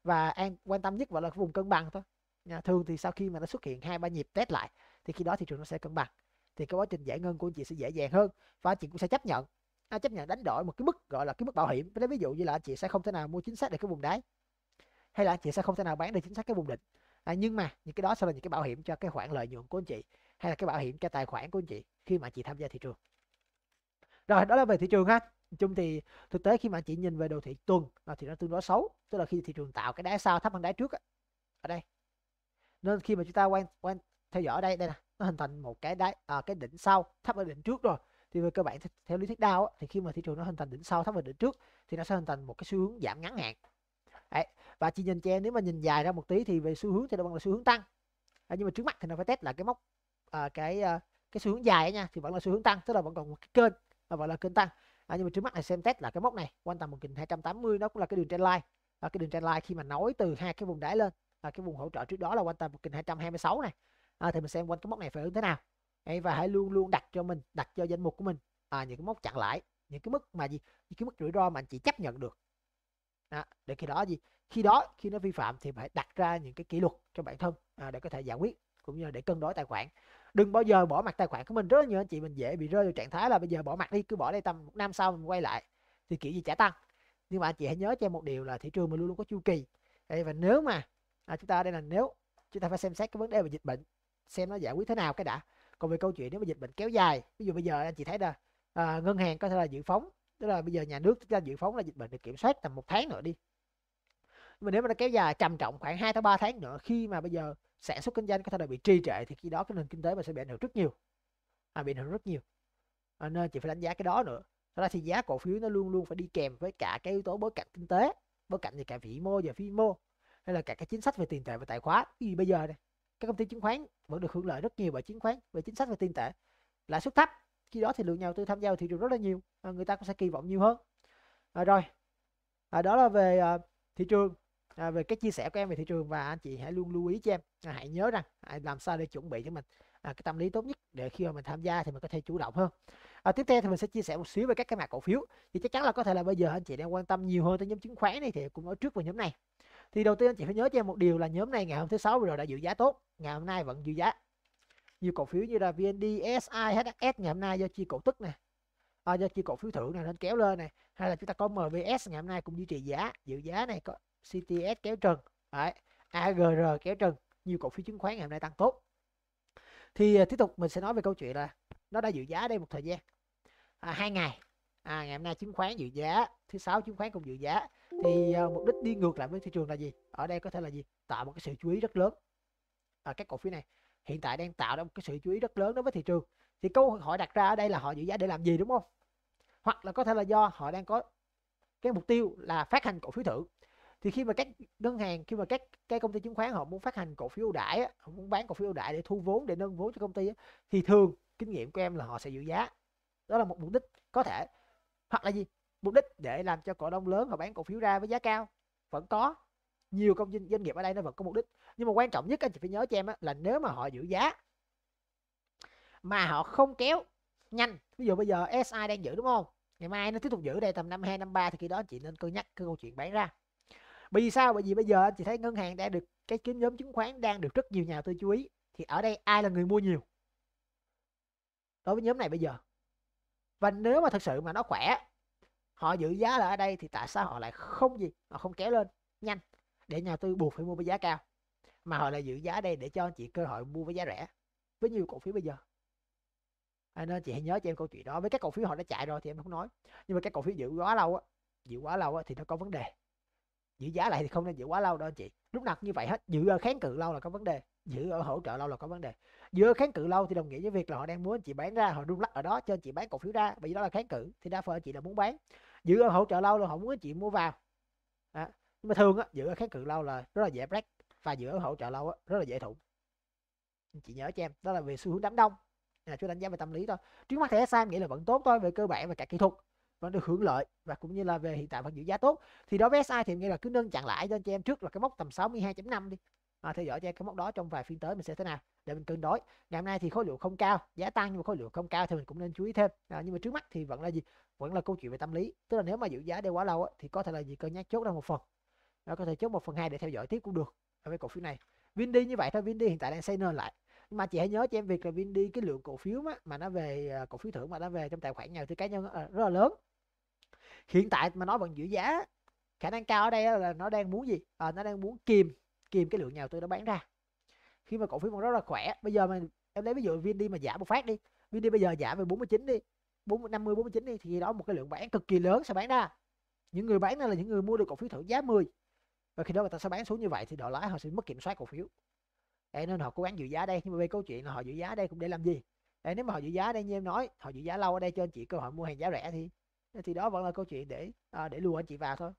và an quan tâm nhất vào là cái vùng cân bằng thôi à, thường thì sau khi mà nó xuất hiện hai ba nhịp test lại thì khi đó thị trường nó sẽ cân bằng thì cái quá trình giải ngân của anh chị sẽ dễ dàng hơn và anh chị cũng sẽ chấp nhận à, chấp nhận đánh đổi một cái mức gọi là cái mức bảo hiểm lấy ví dụ như là anh chị sẽ không thể nào mua chính xác được cái vùng đáy hay là anh chị sẽ không thể nào bán được chính xác cái vùng đỉnh à, nhưng mà những cái đó sẽ là những cái bảo hiểm cho cái khoản lợi nhuận của anh chị hay là cái bảo hiểm cho tài khoản của anh chị khi mà chị tham gia thị trường rồi đó là về thị trường ha chung thì thực tế khi mà chị nhìn về đồ thị tuần là thì nó tương đối xấu tức là khi thị trường tạo cái đáy sau thấp hơn đáy trước ở đây nên khi mà chúng ta quan quan theo dõi ở đây đây nè nó hình thành một cái đáy à, cái đỉnh sau thấp hơn đỉnh trước rồi thì về cơ bản theo lý thuyết đao thì khi mà thị trường nó hình thành đỉnh sau thấp hơn đỉnh trước thì nó sẽ hình thành một cái xu hướng giảm ngắn hạn Đấy. và chị nhìn cho em nếu mà nhìn dài ra một tí thì về xu hướng thì nó vẫn là xu hướng tăng à, nhưng mà trước mắt thì nó phải test là cái mốc à, cái à, cái xu hướng dài nha thì vẫn là xu hướng tăng tức là vẫn còn một cái kênh gọi là kênh tăng à, nhưng mà trước mắt này xem test là cái mốc này quanh tầm 1280 nó cũng là cái đường trendline à, cái đường trendline khi mà nói từ hai cái vùng đáy lên à, cái vùng hỗ trợ trước đó là quanh tầm 1226 này à, thì mình xem quanh cái mốc này phải hướng thế nào Đấy, và hãy luôn luôn đặt cho mình đặt cho danh mục của mình à, những cái mốc chặn lại những cái mức mà gì những cái mức rủi ro mà anh chỉ chấp nhận được à, để khi đó gì khi đó khi nó vi phạm thì phải đặt ra những cái kỷ luật cho bản thân à, để có thể giải quyết cũng như là để cân đối tài khoản đừng bao giờ bỏ mặt tài khoản của mình rất là nhiều anh chị mình dễ bị rơi vào trạng thái là bây giờ bỏ mặt đi cứ bỏ đây tầm một năm sau mình quay lại thì kiểu gì trả tăng nhưng mà anh chị hãy nhớ cho em một điều là thị trường mình luôn luôn có chu kỳ đây và nếu mà à, chúng ta đây là nếu chúng ta phải xem xét cái vấn đề về dịch bệnh xem nó giải quyết thế nào cái đã còn về câu chuyện nếu mà dịch bệnh kéo dài ví dụ bây giờ anh chị thấy là à, ngân hàng có thể là dự phóng tức là bây giờ nhà nước chúng ta dự phóng là dịch bệnh được kiểm soát tầm một tháng nữa đi nhưng mà nếu mà nó kéo dài trầm trọng khoảng 2 tới 3 tháng nữa khi mà bây giờ sản xuất kinh doanh có thể là bị trì trệ thì khi đó cái nền kinh tế mà sẽ bị ảnh hưởng rất nhiều à, bị ảnh hưởng rất nhiều à, nên chị phải đánh giá cái đó nữa Sau đó thì giá cổ phiếu nó luôn luôn phải đi kèm với cả cái yếu tố bối cảnh kinh tế bối cảnh về cả vĩ mô và phi mô hay là cả cái chính sách về tiền tệ và tài khoá cái bây giờ này các công ty chứng khoán vẫn được hưởng lợi rất nhiều bởi chứng khoán về chính sách về tiền tệ lãi suất thấp khi đó thì lượng nhà đầu tư tham gia vào thị trường rất là nhiều à, người ta cũng sẽ kỳ vọng nhiều hơn à, rồi à, đó là về à, thị trường À, về cái chia sẻ của em về thị trường và anh chị hãy luôn lưu ý cho em à, hãy nhớ rằng à, làm sao để chuẩn bị cho mình à, cái tâm lý tốt nhất để khi mà mình tham gia thì mình có thể chủ động hơn à, tiếp theo thì mình sẽ chia sẻ một xíu về các cái mã cổ phiếu thì chắc chắn là có thể là bây giờ anh chị đang quan tâm nhiều hơn tới nhóm chứng khoán này thì cũng nói trước về nhóm này thì đầu tiên anh chị phải nhớ cho em một điều là nhóm này ngày hôm thứ sáu vừa rồi đã giữ giá tốt ngày hôm nay vẫn giữ giá nhiều cổ phiếu như là VND, SI, HSS ngày hôm nay do chi cổ tức này à, do chi cổ phiếu thưởng này nên kéo lên này hay là chúng ta có MVS ngày hôm nay cũng duy trì giá giữ giá này có CTS kéo trần Đấy. AGR kéo trần nhiều cổ phiếu chứng khoán ngày hôm nay tăng tốt thì à, tiếp tục mình sẽ nói về câu chuyện là nó đã dự giá đây một thời gian à, hai ngày à, ngày hôm nay chứng khoán dự giá thứ sáu chứng khoán cũng dự giá thì à, mục đích đi ngược lại với thị trường là gì ở đây có thể là gì tạo một cái sự chú ý rất lớn à, các cổ phiếu này hiện tại đang tạo ra một cái sự chú ý rất lớn đối với thị trường thì câu hỏi đặt ra ở đây là họ dự giá để làm gì đúng không hoặc là có thể là do họ đang có cái mục tiêu là phát hành cổ phiếu thưởng thì khi mà các ngân hàng khi mà các cái công ty chứng khoán họ muốn phát hành cổ phiếu ưu đãi á, họ muốn bán cổ phiếu ưu đãi để thu vốn để nâng vốn cho công ty thì thường kinh nghiệm của em là họ sẽ giữ giá đó là một mục đích có thể hoặc là gì mục đích để làm cho cổ đông lớn họ bán cổ phiếu ra với giá cao vẫn có nhiều công doanh, doanh nghiệp ở đây nó vẫn có mục đích nhưng mà quan trọng nhất anh chị phải nhớ cho em á, là nếu mà họ giữ giá mà họ không kéo nhanh ví dụ bây giờ SI đang giữ đúng không ngày mai nó tiếp tục giữ đây tầm năm hai năm ba thì khi đó anh chị nên cân nhắc cái câu chuyện bán ra bởi vì sao bởi vì bây giờ anh chị thấy ngân hàng đang được cái kiếm nhóm chứng khoán đang được rất nhiều nhà đầu tư chú ý thì ở đây ai là người mua nhiều đối với nhóm này bây giờ và nếu mà thật sự mà nó khỏe họ giữ giá là ở đây thì tại sao họ lại không gì họ không kéo lên nhanh để nhà tư buộc phải mua với giá cao mà họ lại giữ giá đây để cho anh chị cơ hội mua với giá rẻ với nhiều cổ phiếu bây giờ à, nên chị hãy nhớ cho em câu chuyện đó với các cổ phiếu họ đã chạy rồi thì em không nói nhưng mà các cổ phiếu giữ quá lâu á giữ quá lâu á thì nó có vấn đề giữ giá lại thì không nên giữ quá lâu đâu chị lúc nào như vậy hết giữ ở ờ, kháng cự lâu là có vấn đề giữ ở ờ, hỗ trợ lâu là có vấn đề giữ ở kháng cự lâu thì đồng nghĩa với việc là họ đang muốn chị bán ra họ rung lắc ở đó cho chị bán cổ phiếu ra vì đó là kháng cự thì đa phần chị là muốn bán giữ ở ờ, hỗ trợ lâu là họ muốn chị mua vào à, nhưng mà thường á giữ ở kháng cự lâu là rất là dễ break và giữ ở hỗ trợ lâu á, rất là dễ thủng chị nhớ cho em đó là về xu hướng đám đông là chúng đánh giá về tâm lý thôi trước mắt thì SM nghĩ là vẫn tốt thôi về cơ bản và cả kỹ thuật vẫn được hưởng lợi và cũng như là về hiện tại vẫn giữ giá tốt thì đối với SI thì nghĩa là cứ nâng chặn lại cho anh chị em trước là cái mốc tầm 62.5 đi à, theo dõi cho cái mốc đó trong vài phiên tới mình sẽ thế nào để mình cân đối ngày hôm nay thì khối lượng không cao giá tăng nhưng mà khối lượng không cao thì mình cũng nên chú ý thêm à, nhưng mà trước mắt thì vẫn là gì vẫn là câu chuyện về tâm lý tức là nếu mà giữ giá đeo quá lâu á, thì có thể là gì cân nhắc chốt ra một phần đó, có thể chốt một phần hai để theo dõi tiếp cũng được ở cổ phiếu này đi như vậy thôi đi hiện tại đang xây nền lại nhưng mà chị hãy nhớ cho em việc là đi cái lượng cổ phiếu mà, mà nó về à, cổ phiếu thưởng mà nó về trong tài khoản nhà tư cá nhân rất là lớn hiện tại mà nói bằng giữ giá khả năng cao ở đây là nó đang muốn gì à, nó đang muốn kìm kìm cái lượng nhà đầu tư đã bán ra khi mà cổ phiếu còn rất là khỏe bây giờ mà em lấy ví dụ VN đi mà giảm một phát đi VN đi bây giờ giảm về 49 đi 40, 50 49 đi thì đó một cái lượng bán cực kỳ lớn sẽ bán ra những người bán này là những người mua được cổ phiếu thưởng giá 10 và khi đó người ta sẽ bán xuống như vậy thì đội lái họ sẽ mất kiểm soát cổ phiếu Đấy, nên họ cố gắng giữ giá đây nhưng mà về câu chuyện là họ giữ giá đây cũng để làm gì Đấy, nếu mà họ giữ giá đây như em nói họ giữ giá lâu ở đây cho anh chị cơ hội mua hàng giá rẻ thì thì đó vẫn là câu chuyện để à, để lùa anh chị vào thôi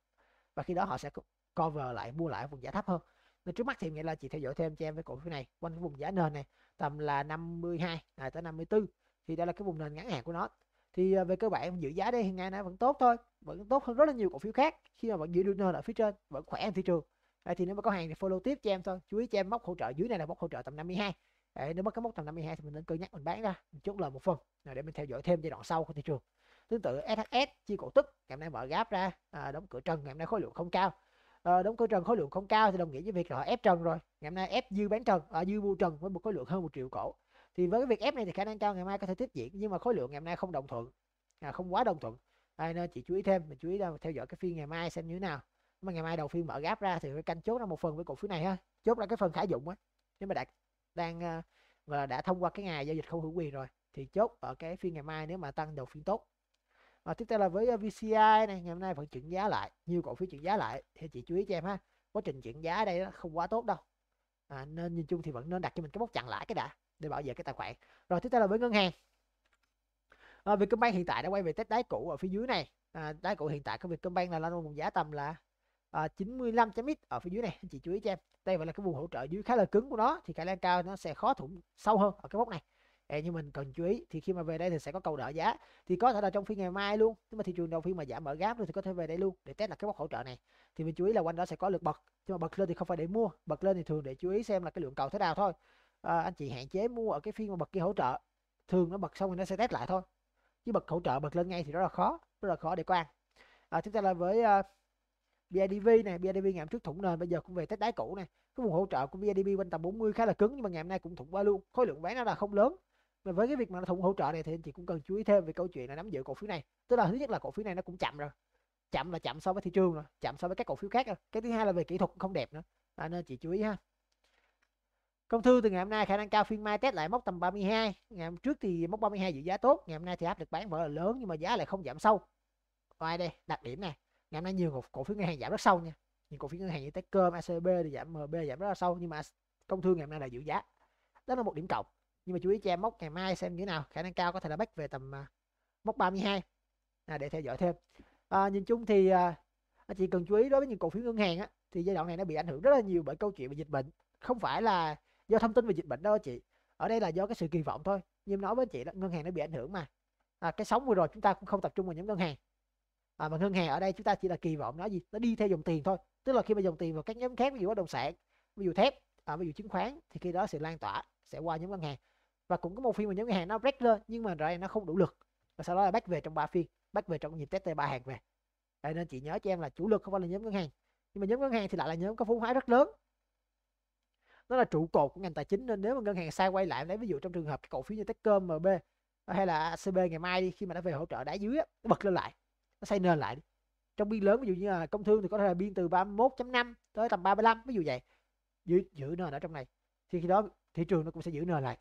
và khi đó họ sẽ cover lại mua lại vùng giá thấp hơn nên trước mắt thì nghĩa là chị theo dõi thêm cho em với cổ phiếu này quanh cái vùng giá nền này tầm là 52 à, tới 54 thì đây là cái vùng nền ngắn hạn của nó thì à, về cơ bản em giữ giá đây hiện nay nó vẫn tốt thôi vẫn tốt hơn rất là nhiều cổ phiếu khác khi mà vẫn giữ được nền ở phía trên vẫn khỏe hơn thị trường à, thì nếu mà có hàng thì follow tiếp cho em thôi chú ý cho em móc hỗ trợ dưới này là móc hỗ trợ tầm 52 à, nếu mất cái móc tầm 52 thì mình nên cân nhắc mình bán ra mình chốt lời một phần để mình theo dõi thêm giai đoạn sau của thị trường tương tự SHS chia cổ tức ngày hôm nay mở gáp ra à, đóng cửa trần ngày hôm nay khối lượng không cao à, đóng cửa trần khối lượng không cao thì đồng nghĩa với việc là họ ép trần rồi ngày hôm nay ép dư bán trần à, dư mua trần với một khối lượng hơn một triệu cổ thì với cái việc ép này thì khả năng cao ngày mai có thể tiếp diễn nhưng mà khối lượng ngày hôm nay không đồng thuận à, không quá đồng thuận à, nên chị chú ý thêm mình chú ý theo dõi cái phiên ngày mai xem như thế nào mà ngày mai đầu phiên mở gáp ra thì phải canh chốt ra một phần với cổ phiếu này ha chốt ra cái phần khả dụng á nếu mà đạt đang ờ, và đã thông qua cái ngày giao dịch không hữu quyền rồi thì chốt ở cái phiên ngày mai nếu mà tăng đầu phiên tốt và ờ, tiếp theo là với ờ, VCI này ngày hôm nay vẫn chuyển giá lại nhiều cổ phiếu chuyển giá lại thì chị chú ý cho em ha quá trình chuyển giá đây không quá tốt đâu à, nên nhìn chung thì vẫn nên đặt cho mình cái mốc chặn lại cái đã để bảo vệ cái tài khoản rồi tiếp theo là với ngân hàng à, Vietcombank hiện tại đã quay về test đáy cũ ở phía dưới này à, đáy cũ hiện tại của Vietcombank là lên vùng giá tầm là à, 95 x ở phía dưới này chị chú ý cho em đây vẫn là cái vùng hỗ trợ dưới khá là cứng của nó thì khả năng cao nó sẽ khó thủng sâu hơn ở cái mốc này à, như mình cần chú ý thì khi mà về đây thì sẽ có cầu đỡ giá thì có thể là trong phiên ngày mai luôn nếu mà thị trường đầu phiên mà giảm mở gáp rồi thì có thể về đây luôn để test là cái mốc hỗ trợ này thì mình chú ý là quanh đó sẽ có lực bật nhưng mà bật lên thì không phải để mua bật lên thì thường để chú ý xem là cái lượng cầu thế nào thôi à, anh chị hạn chế mua ở cái phiên mà bật cái hỗ trợ thường nó bật xong thì nó sẽ test lại thôi chứ bật hỗ trợ bật lên ngay thì rất là khó rất là khó để quan à, chúng ta là với uh, à, BIDV này BIDV ngày hôm trước thủng nền bây giờ cũng về test đáy cũ này cái vùng hỗ trợ của BIDV quanh tầm 40 khá là cứng nhưng mà ngày hôm nay cũng thủng qua luôn khối lượng bán nó là không lớn với cái việc mà nó thủng hỗ trợ này thì anh chị cũng cần chú ý thêm về câu chuyện là nắm giữ cổ phiếu này tức là thứ nhất là cổ phiếu này nó cũng chậm rồi chậm là chậm so với thị trường rồi chậm so với các cổ phiếu khác rồi cái thứ hai là về kỹ thuật không đẹp nữa à, nên chị chú ý ha công thương từ ngày hôm nay khả năng cao phiên mai test lại mốc tầm 32 ngày hôm trước thì mốc 32 giữ giá tốt ngày hôm nay thì áp lực bán mở là lớn nhưng mà giá lại không giảm sâu ngoài đây đặc điểm này ngày hôm nay nhiều cổ phiếu ngân hàng giảm rất sâu nha những cổ phiếu ngân hàng như Techcom, ACB thì giảm MB giảm rất là sâu nhưng mà công thương ngày hôm nay là giữ giá đó là một điểm cộng nhưng mà chú ý cho em mốc ngày mai xem như thế nào khả năng cao có thể là bắt về tầm uh, mốc 32 à, để theo dõi thêm à, nhìn chung thì à, uh, cần chú ý đối với những cổ phiếu ngân hàng á, thì giai đoạn này nó bị ảnh hưởng rất là nhiều bởi câu chuyện về dịch bệnh không phải là do thông tin về dịch bệnh đâu chị ở đây là do cái sự kỳ vọng thôi nhưng nói với chị đó ngân hàng nó bị ảnh hưởng mà à, cái sóng vừa rồi chúng ta cũng không tập trung vào nhóm ngân hàng à, mà ngân hàng ở đây chúng ta chỉ là kỳ vọng nó gì nó đi theo dòng tiền thôi tức là khi mà dòng tiền vào các nhóm khác ví dụ bất động sản ví dụ thép à, ví dụ chứng khoán thì khi đó sẽ lan tỏa sẽ qua nhóm ngân hàng và cũng có một phiên mà nhóm ngân hàng nó break lên nhưng mà rồi nó không đủ lực và sau đó là bắt về trong ba phiên bắt về trong nhịp test ba hàng về Đấy, nên chị nhớ cho em là chủ lực không phải là nhóm ngân hàng nhưng mà nhóm ngân hàng thì lại là nhóm có vốn hóa rất lớn nó là trụ cột của ngành tài chính nên nếu mà ngân hàng sai quay lại lấy ví dụ trong trường hợp cái cổ phiếu như Techcom MB hay là ACB ngày mai đi khi mà nó về hỗ trợ đá dưới nó bật lên lại nó xây nền lại đi. trong biên lớn ví dụ như là công thương thì có thể là biên từ 31.5 tới tầm 35 ví dụ vậy giữ giữ nền ở trong này thì khi đó thị trường nó cũng sẽ giữ nền lại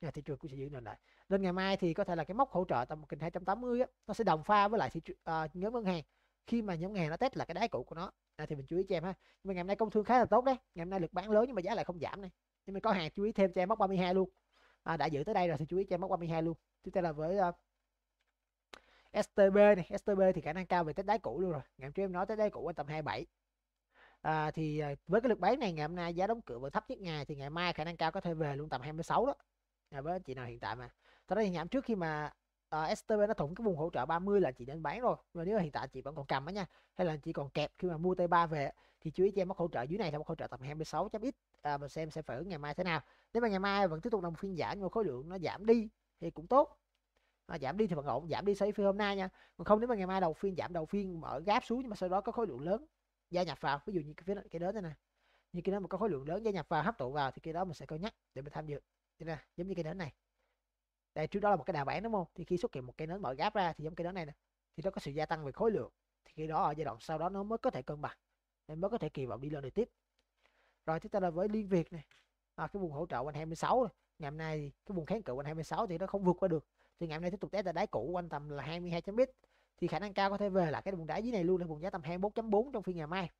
nhưng thị trường cũng sẽ giữ nền lại nên ngày mai thì có thể là cái mốc hỗ trợ tầm một kình 280 á, nó sẽ đồng pha với lại thị trường, à, nhóm ngân hàng khi mà nhóm ngân hàng nó test là cái đáy cũ của nó à, thì mình chú ý cho em ha nhưng mà ngày hôm nay công thương khá là tốt đấy ngày hôm nay lực bán lớn nhưng mà giá lại không giảm này nhưng mà có hàng chú ý thêm cho em mốc 32 luôn à, đã giữ tới đây rồi thì chú ý cho em mốc 32 luôn tiếp theo là với uh, à, STB này STB thì khả năng cao về test đáy cũ luôn rồi ngày hôm trước em nói tới đáy cũ ở tầm 27 à, thì à, với cái lực bán này ngày hôm nay giá đóng cửa vẫn thấp nhất ngày thì ngày mai khả năng cao có thể về luôn tầm 26 đó à, với chị nào hiện tại mà thật ra thì nhảm trước khi mà uh, ờ, STB nó thủng cái vùng hỗ trợ 30 là chị nên bán rồi mà nếu mà hiện tại chị vẫn còn cầm á nha hay là chị còn kẹp khi mà mua T3 về thì chú ý cho em mất hỗ trợ dưới này là mắc hỗ trợ tầm 26 ít. à, mình xem sẽ phản ứng ngày mai thế nào nếu mà ngày mai vẫn tiếp tục là phiên giảm nhưng mà khối lượng nó giảm đi thì cũng tốt à, giảm đi thì vẫn ổn giảm đi xoay phiên hôm nay nha còn không nếu mà ngày mai đầu phiên giảm đầu phiên mở gáp xuống nhưng mà sau đó có khối lượng lớn gia nhập vào ví dụ như cái phía cái đó này nè như cái đó mà có khối lượng lớn gia nhập vào hấp thụ vào thì cái đó mình sẽ cân nhắc để mình tham dự Thế nè, giống như cây nến này. Đây trước đó là một cái đà bản đúng không? Thì khi xuất hiện một cây nến mở gáp ra thì giống cây nến này nè, thì nó có sự gia tăng về khối lượng. Thì khi đó ở giai đoạn sau đó nó mới có thể cân bằng, nên mới có thể kỳ vọng đi lên được tiếp. Rồi tiếp theo là với liên việt này, à, cái vùng hỗ trợ quanh 26 này. ngày hôm nay cái vùng kháng cự quanh 26 thì nó không vượt qua được. Thì ngày hôm nay tiếp tục test ở đáy cũ quanh tầm là 22 chấm thì khả năng cao có thể về là cái vùng đáy dưới này luôn là vùng giá tầm 24.4 trong phiên ngày mai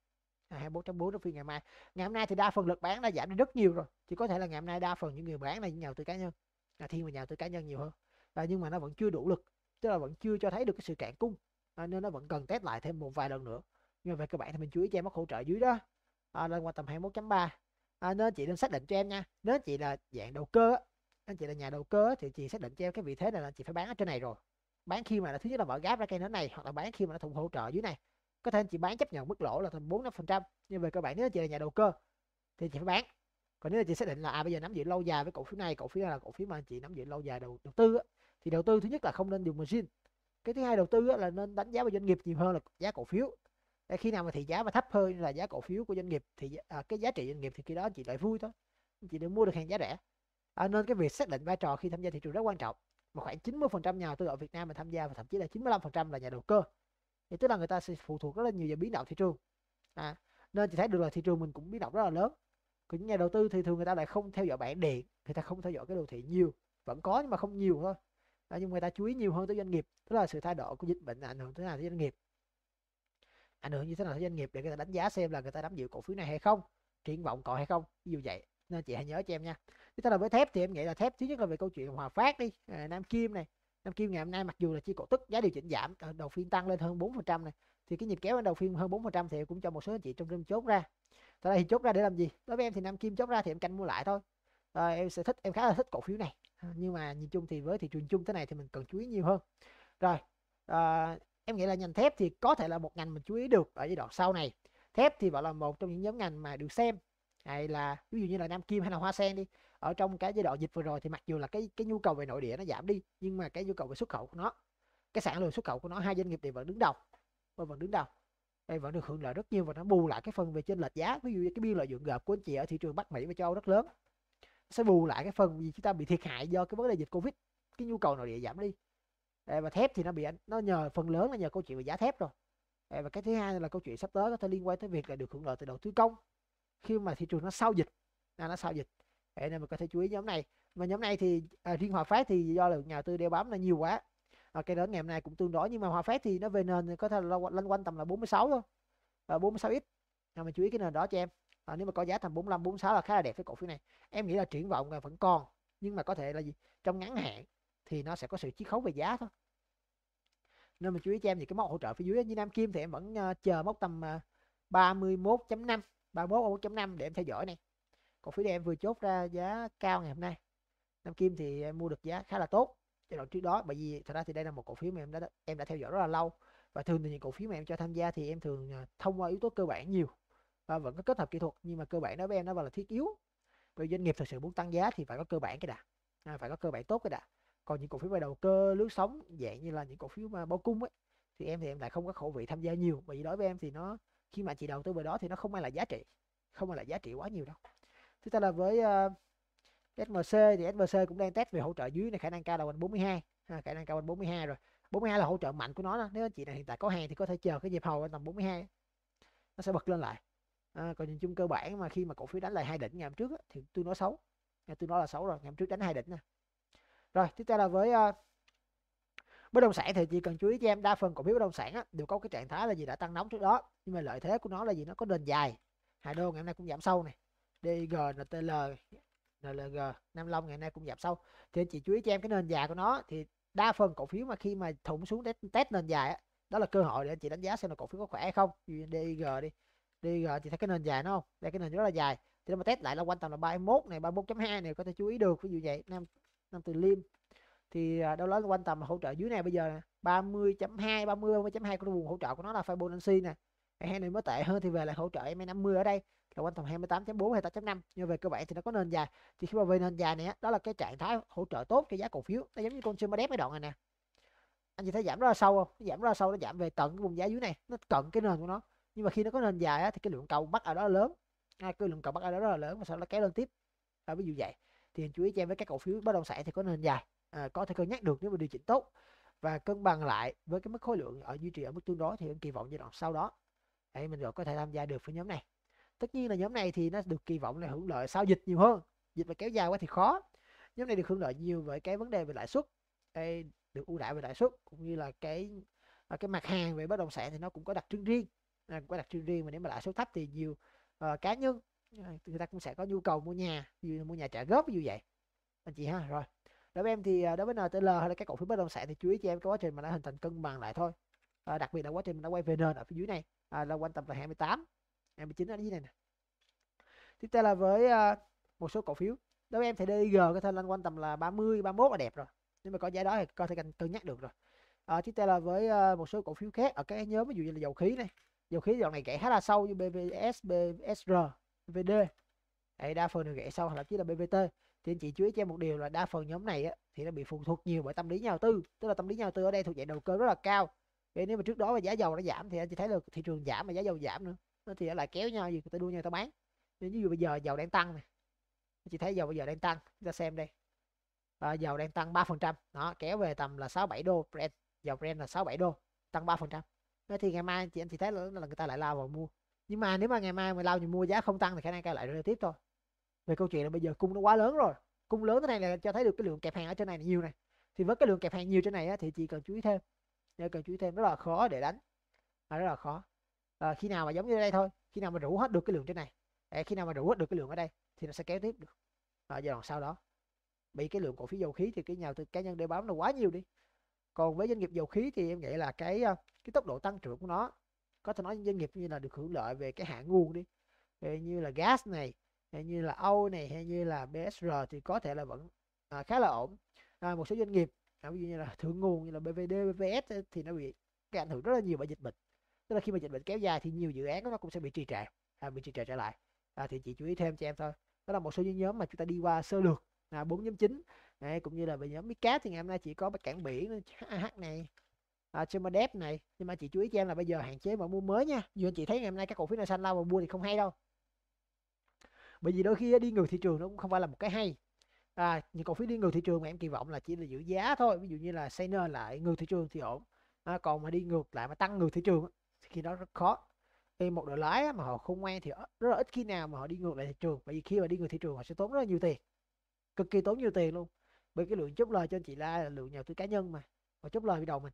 24 4 nó phiên ngày mai ngày hôm nay thì đa phần lực bán đã giảm đi rất nhiều rồi chỉ có thể là ngày hôm nay đa phần những người bán là những nhà đầu tư cá nhân là thiên về nhà đầu tư cá nhân nhiều hơn à, nhưng mà nó vẫn chưa đủ lực tức là vẫn chưa cho thấy được cái sự cạn cung à, nên nó vẫn cần test lại thêm một vài lần nữa nhưng mà về cơ bản thì mình chú ý cho em mắc hỗ trợ dưới đó à, lên qua tầm 21.3 à, ờ, nên chị nên xác định cho em nha nếu chị là dạng đầu cơ anh chị là nhà đầu cơ thì chị xác định cho em cái vị thế này là chị phải bán ở trên này rồi bán khi mà là thứ nhất là mở gáp ra cây nó này hoặc là bán khi mà nó thủng hỗ trợ dưới này có thể anh chị bán chấp nhận mức lỗ là thành bốn năm phần trăm nhưng về cơ bản nếu chị là nhà đầu cơ thì chị phải bán còn nếu chị xác định là à bây giờ nắm giữ lâu dài với cổ phiếu này cổ phiếu này là cổ phiếu mà anh chị nắm giữ lâu dài đầu đầu tư thì đầu tư thứ nhất là không nên dùng margin cái thứ hai đầu tư là nên đánh giá về doanh nghiệp nhiều hơn là giá cổ phiếu để khi nào mà thị giá mà thấp hơn là giá cổ phiếu của doanh nghiệp thì à, cái giá trị doanh nghiệp thì khi đó chị lại vui thôi chị được mua được hàng giá rẻ à, nên cái việc xác định vai trò khi tham gia thị trường rất quan trọng mà khoảng 90% nhà đầu tư ở Việt Nam mà tham gia và thậm chí là 95% là nhà đầu cơ thì tức là người ta sẽ phụ thuộc rất là nhiều vào biến động thị trường à, nên chị thấy được là thị trường mình cũng biến động rất là lớn của những nhà đầu tư thì thường người ta lại không theo dõi bảng điện người ta không theo dõi cái đồ thị nhiều vẫn có nhưng mà không nhiều thôi à, nhưng người ta chú ý nhiều hơn tới doanh nghiệp tức là sự thay đổi của dịch bệnh ảnh hưởng thế nào tới doanh nghiệp ảnh hưởng như thế nào tới doanh nghiệp để người ta đánh giá xem là người ta nắm giữ cổ phiếu này hay không triển vọng còn hay không ví dụ vậy nên chị hãy nhớ cho em nha Tức là với thép thì em nghĩ là thép thứ nhất là về câu chuyện hòa phát đi à, nam kim này Nam Kim ngày hôm nay mặc dù là chỉ cổ tức giá điều chỉnh giảm ờ, đầu phiên tăng lên hơn 4% này thì cái nhịp kéo ở đầu phiên hơn 4% thì cũng cho một số anh chị trong room chốt ra tại đây thì chốt ra để làm gì đối với em thì Nam Kim chốt ra thì em canh mua lại thôi à, em sẽ thích em khá là thích cổ phiếu này ờ, nhưng mà nhìn chung thì với thị trường chung thế này thì mình cần chú ý nhiều hơn rồi à, em nghĩ là ngành thép thì có thể là một ngành mình chú ý được ở giai đoạn sau này thép thì gọi là một trong những nhóm ngành mà được xem hay là ví dụ như là Nam Kim hay là Hoa Sen đi ở trong cái giai đoạn dịch vừa rồi thì mặc dù là cái cái nhu cầu về nội địa nó giảm đi nhưng mà cái nhu cầu về xuất khẩu của nó cái sản lượng xuất khẩu của nó hai doanh nghiệp thì vẫn đứng đầu và vẫn đứng đầu đây vẫn được hưởng lợi rất nhiều và nó bù lại cái phần về trên lệch giá ví dụ như cái biên lợi nhuận gộp của anh chị ở thị trường Bắc Mỹ và châu Âu rất lớn sẽ bù lại cái phần vì chúng ta bị thiệt hại do cái vấn đề dịch Covid cái nhu cầu nội địa giảm đi đây, và thép thì nó bị nó nhờ phần lớn là nhờ câu chuyện về giá thép rồi đây, và cái thứ hai là câu chuyện sắp tới có thể liên quan tới việc là được hưởng lợi từ đầu tư công khi mà thị trường nó sau dịch là nó sau dịch để nên mình có thể chú ý nhóm này mà nhóm này thì à, riêng hòa phát thì do lượng nhà tư đeo bám là nhiều quá à, cái đến ngày hôm nay cũng tương đối nhưng mà hòa phát thì nó về nền có thể là loanh quanh tầm là 46 thôi à, 46 ít à, mình chú ý cái nền đó cho em à, nếu mà có giá thành 45 46 là khá là đẹp cái cổ phiếu này em nghĩ là triển vọng là vẫn còn nhưng mà có thể là gì trong ngắn hạn thì nó sẽ có sự chiết khấu về giá thôi nên mình chú ý cho em thì cái mốc hỗ trợ phía dưới như Nam Kim thì em vẫn ờ, chờ mốc tầm 31.5 31 1.5 để em theo dõi này cổ phiếu này em vừa chốt ra giá cao ngày hôm nay Nam Kim thì em mua được giá khá là tốt giai đoạn trước đó bởi vì thật ra thì đây là một cổ phiếu mà em đã em đã theo dõi rất là lâu và thường thì những cổ phiếu mà em cho tham gia thì em thường à, thông qua yếu tố cơ bản nhiều và vẫn có kết hợp kỹ thuật nhưng mà cơ bản đối với em nó vẫn là thiết yếu Bởi doanh nghiệp thực sự muốn tăng giá thì phải có cơ bản cái đã à, phải có cơ bản tốt cái đã còn những cổ phiếu về đầu cơ lướt sóng dạng như là những cổ phiếu mà bao cung ấy thì em thì em lại không có khẩu vị tham gia nhiều bởi vì đối với em thì nó khi mà chị đầu tư về đó thì nó không mang lại giá trị không mang lại giá trị quá nhiều đâu chúng ta là với uh, ờ, SMC thì SMC cũng đang test về hỗ trợ dưới này khả năng cao là quanh 42 ha, khả năng cao quanh 42 rồi 42 là hỗ trợ mạnh của nó đó. nếu anh chị này hiện tại có hàng thì có thể chờ cái dịp hầu tầm 42 nó sẽ bật lên lại à, còn nhìn chung cơ bản mà khi mà cổ phiếu đánh lại hai đỉnh ngày hôm trước á, thì tôi nói xấu à, tôi nói là xấu rồi ngày hôm trước đánh hai đỉnh nè rồi tiếp theo là với uh, bất động sản thì chỉ cần chú ý cho em đa phần cổ phiếu bất động sản á, đều có cái trạng thái là gì đã tăng nóng trước đó nhưng mà lợi thế của nó là gì nó có nền dài hà đô ngày hôm nay cũng giảm sâu này DIG NTL NLG 55 ngày nay cũng giảm sâu thì anh chị chú ý cho em cái nền dài của nó thì đa phần cổ phiếu mà khi mà thủng xuống test, test nền dài đó là cơ hội để anh chị đánh giá xem là cổ phiếu có khỏe hay không như DIG đi DIG chị thấy cái nền dài nó không đây cái nền rất là dài thì nó mà test lại là quanh tầm là 31 này 31.2 này có thể chú ý được ví dụ vậy Nam Nam Từ Liêm thì à, đâu đó quanh tầm hỗ trợ dưới này bây giờ nè 30.2 30 30.2 của vùng hỗ trợ của nó là Fibonacci nè hay này mới tệ hơn thì về lại hỗ trợ em 50 ở đây là quanh tầm 28.4 hay 28.5 nhưng về cơ bản thì nó có nền dài thì khi mà về nền dài này đó là cái trạng thái hỗ trợ tốt cho giá cổ phiếu nó giống như con consumer debt cái đoạn này nè anh chị thấy giảm rất là sâu không giảm rất là sâu nó giảm về tận cái vùng giá dưới này nó cận cái nền của nó nhưng mà khi nó có nền dài á, thì cái lượng cầu bắt ở đó là lớn à, cái lượng cầu bắt ở đó rất là lớn và sau đó kéo lên tiếp à, ví dụ vậy thì chú ý cho em với các cổ phiếu bất động sản thì có nền dài à, có thể cân nhắc được nếu mà điều chỉnh tốt và cân bằng lại với cái mức khối lượng ở duy trì ở mức tương đối thì em kỳ vọng giai đoạn sau đó thì mình rồi có thể tham gia được với nhóm này tất nhiên là nhóm này thì nó được kỳ vọng là hưởng lợi sau dịch nhiều hơn dịch mà kéo dài quá thì khó nhóm này được hưởng lợi nhiều với cái vấn đề về lãi suất được ưu đãi về lãi suất cũng như là cái à, cái mặt hàng về bất động sản thì nó cũng có đặc trưng riêng à, cũng có đặc trưng riêng mà nếu mà lãi suất thấp thì nhiều uh, cá nhân ờ, người ta cũng sẽ có nhu cầu mua nhà mua nhà trả góp như vậy anh chị ha rồi đối với em thì à, đối với NTL hay là các cổ phiếu bất động sản thì chú ý cho em cái quá trình mà đã hình thành cân bằng lại thôi à, đặc biệt là quá trình mình đã quay về nền ở phía dưới này à, là quanh tầm là 28 em 29 nó như này nè tiếp theo là với à, một số cổ phiếu đối với em thì DIG có thể lên quanh tầm là 30 31 là đẹp rồi nhưng mà có giá đó thì có thể cần cân nhắc được rồi à, tiếp theo là với à, một số cổ phiếu khác ở các nhóm ví dụ như là dầu khí này dầu khí dòng này kẻ khá là sâu như BVS BSR VD Đấy, đa phần thì kẻ sâu là chỉ là BVT thì anh chị chú ý cho em một điều là đa phần nhóm này á, thì nó bị phụ thuộc nhiều bởi tâm lý nhà đầu tư tức là tâm lý nhà đầu tư ở đây thuộc dạng đầu cơ rất là cao vì nếu mà trước đó mà giá dầu nó giảm thì anh chị thấy được thị trường giảm mà giá dầu giảm nữa thì lại kéo nhau gì người ta đua nhau người ta bán nên ví dụ bây giờ dầu đang tăng này chị thấy dầu bây giờ đang tăng chúng ta xem đây à, dầu đang tăng 3% nó kéo về tầm là 67 đô Brent dầu Brent là 67 đô tăng 3% Thế thì ngày mai chị anh chị thấy là, là người ta lại lao vào mua nhưng mà nếu mà ngày mai mà lao vào mua giá không tăng thì khả năng cao lại rơi tiếp thôi về câu chuyện là bây giờ cung nó quá lớn rồi cung lớn thế này là cho thấy được cái lượng kẹp hàng ở trên này là nhiều này thì với cái lượng kẹp hàng nhiều trên này á, thì chị cần chú ý thêm nên cần chú ý thêm rất là khó để đánh rất là khó à, khi nào mà giống như đây thôi khi nào mà rủ hết được cái lượng trên này à, khi nào mà rủ hết được cái lượng ở đây thì nó sẽ kéo tiếp được ở ờ, à, giai đoạn sau đó bị cái lượng cổ phiếu dầu khí thì cái nhà đầu tư cá nhân để bám nó quá nhiều đi còn với doanh nghiệp dầu khí thì em nghĩ là cái ờ, cái tốc độ tăng trưởng của nó có thể nói doanh nghiệp như là được hưởng lợi về cái hạng nguồn đi về như là gas này hay như là Âu này hay như là BSR thì có thể là vẫn à, khá là ổn à, một số doanh nghiệp ví dụ như là thượng nguồn như là BVD BVS thì nó bị cái ảnh hưởng rất là nhiều bởi dịch bệnh tức là khi mà dịch bệnh kéo dài thì nhiều dự án nó cũng sẽ bị trì trệ à, bị trì trệ trở lại à, thì chị chú ý thêm cho em thôi đó là một số những nhóm mà chúng ta đi qua sơ lược là bốn nhóm chính này, cũng như là về nhóm cá thì ngày hôm nay chỉ có cảng biển HAH này à, Chemadep này nhưng mà chị chú ý cho em là bây giờ hạn chế mà mua mới nha như anh chị thấy ngày hôm nay các cổ phiếu nào xanh lao mà mua thì không hay đâu bởi vì đôi khi đi ngược thị trường nó cũng không phải là một cái hay à, những cổ phiếu đi ngược thị trường mà em kỳ vọng là chỉ là giữ giá thôi ví dụ như là Sainer lại ngược thị trường thì ổn à, còn mà đi ngược lại mà tăng ngược thị trường khi đó rất khó vì một đội lái mà họ không ngoan thì rất là ít khi nào mà họ đi ngược lại thị trường bởi vì khi mà đi ngược thị trường họ sẽ tốn rất là nhiều tiền cực kỳ tốn nhiều tiền luôn bởi cái lượng chốt lời cho anh chị la là lượng nhà tư cá nhân mà họ chốt lời đi đầu mình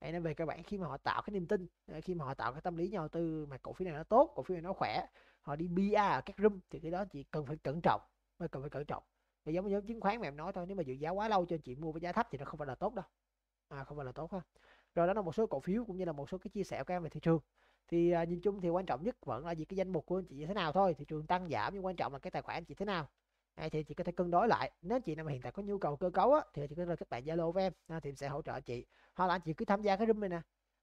Đấy, nói về các bạn khi mà họ tạo cái niềm tin ờ, khi mà họ tạo cái tâm lý nhà đầu tư mà cổ phiếu này nó tốt cổ phiếu này nó khỏe họ đi BA ở các room thì cái đó chị cần phải cẩn trọng mà cần phải cẩn trọng và giống như chứng khoán mà em nói thôi nếu mà dự giá quá lâu cho chị mua với giá thấp thì nó không phải là tốt đâu à, không phải là tốt ha rồi đó là một số cổ phiếu cũng như là một số cái chia sẻ của em về thị trường thì à, nhìn chung thì quan trọng nhất vẫn là gì cái danh mục của anh chị như thế nào thôi thị trường tăng giảm nhưng quan trọng là cái tài khoản anh chị thế nào hay thì chị có thể cân đối lại nếu chị nào mà hiện tại có nhu cầu cơ cấu á, thì chị có thể các bạn zalo với em à, thì em sẽ hỗ trợ chị hoặc là anh chị cứ tham gia cái room này nè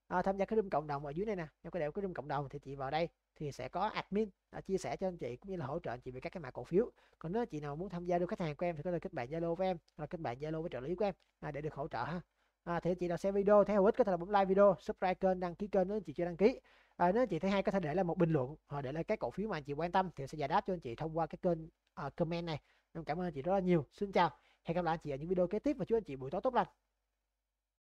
à, tham gia cái room cộng đồng ở dưới này nè nếu có đều cái room cộng đồng thì chị vào đây thì sẽ có admin à, chia sẻ cho anh chị cũng như là hỗ trợ anh chị về các cái mã cổ phiếu còn nếu chị nào muốn tham gia được khách hàng của em thì có thể kết bạn zalo với em hoặc là kết bạn zalo với trợ lý của em à, để được hỗ trợ ha à, thì chị nào xem video thấy hữu ích có thể là bấm like video subscribe kênh đăng ký kênh nếu chị chưa đăng ký à, nếu chị thấy hay có thể để lại một bình luận hoặc để lại các cổ phiếu mà chị quan tâm thì sẽ giải đáp cho anh chị thông qua cái kênh uh, comment này em cảm ơn chị rất là nhiều xin chào hẹn gặp lại anh chị ở những video kế tiếp và chúc anh chị buổi tối tốt lành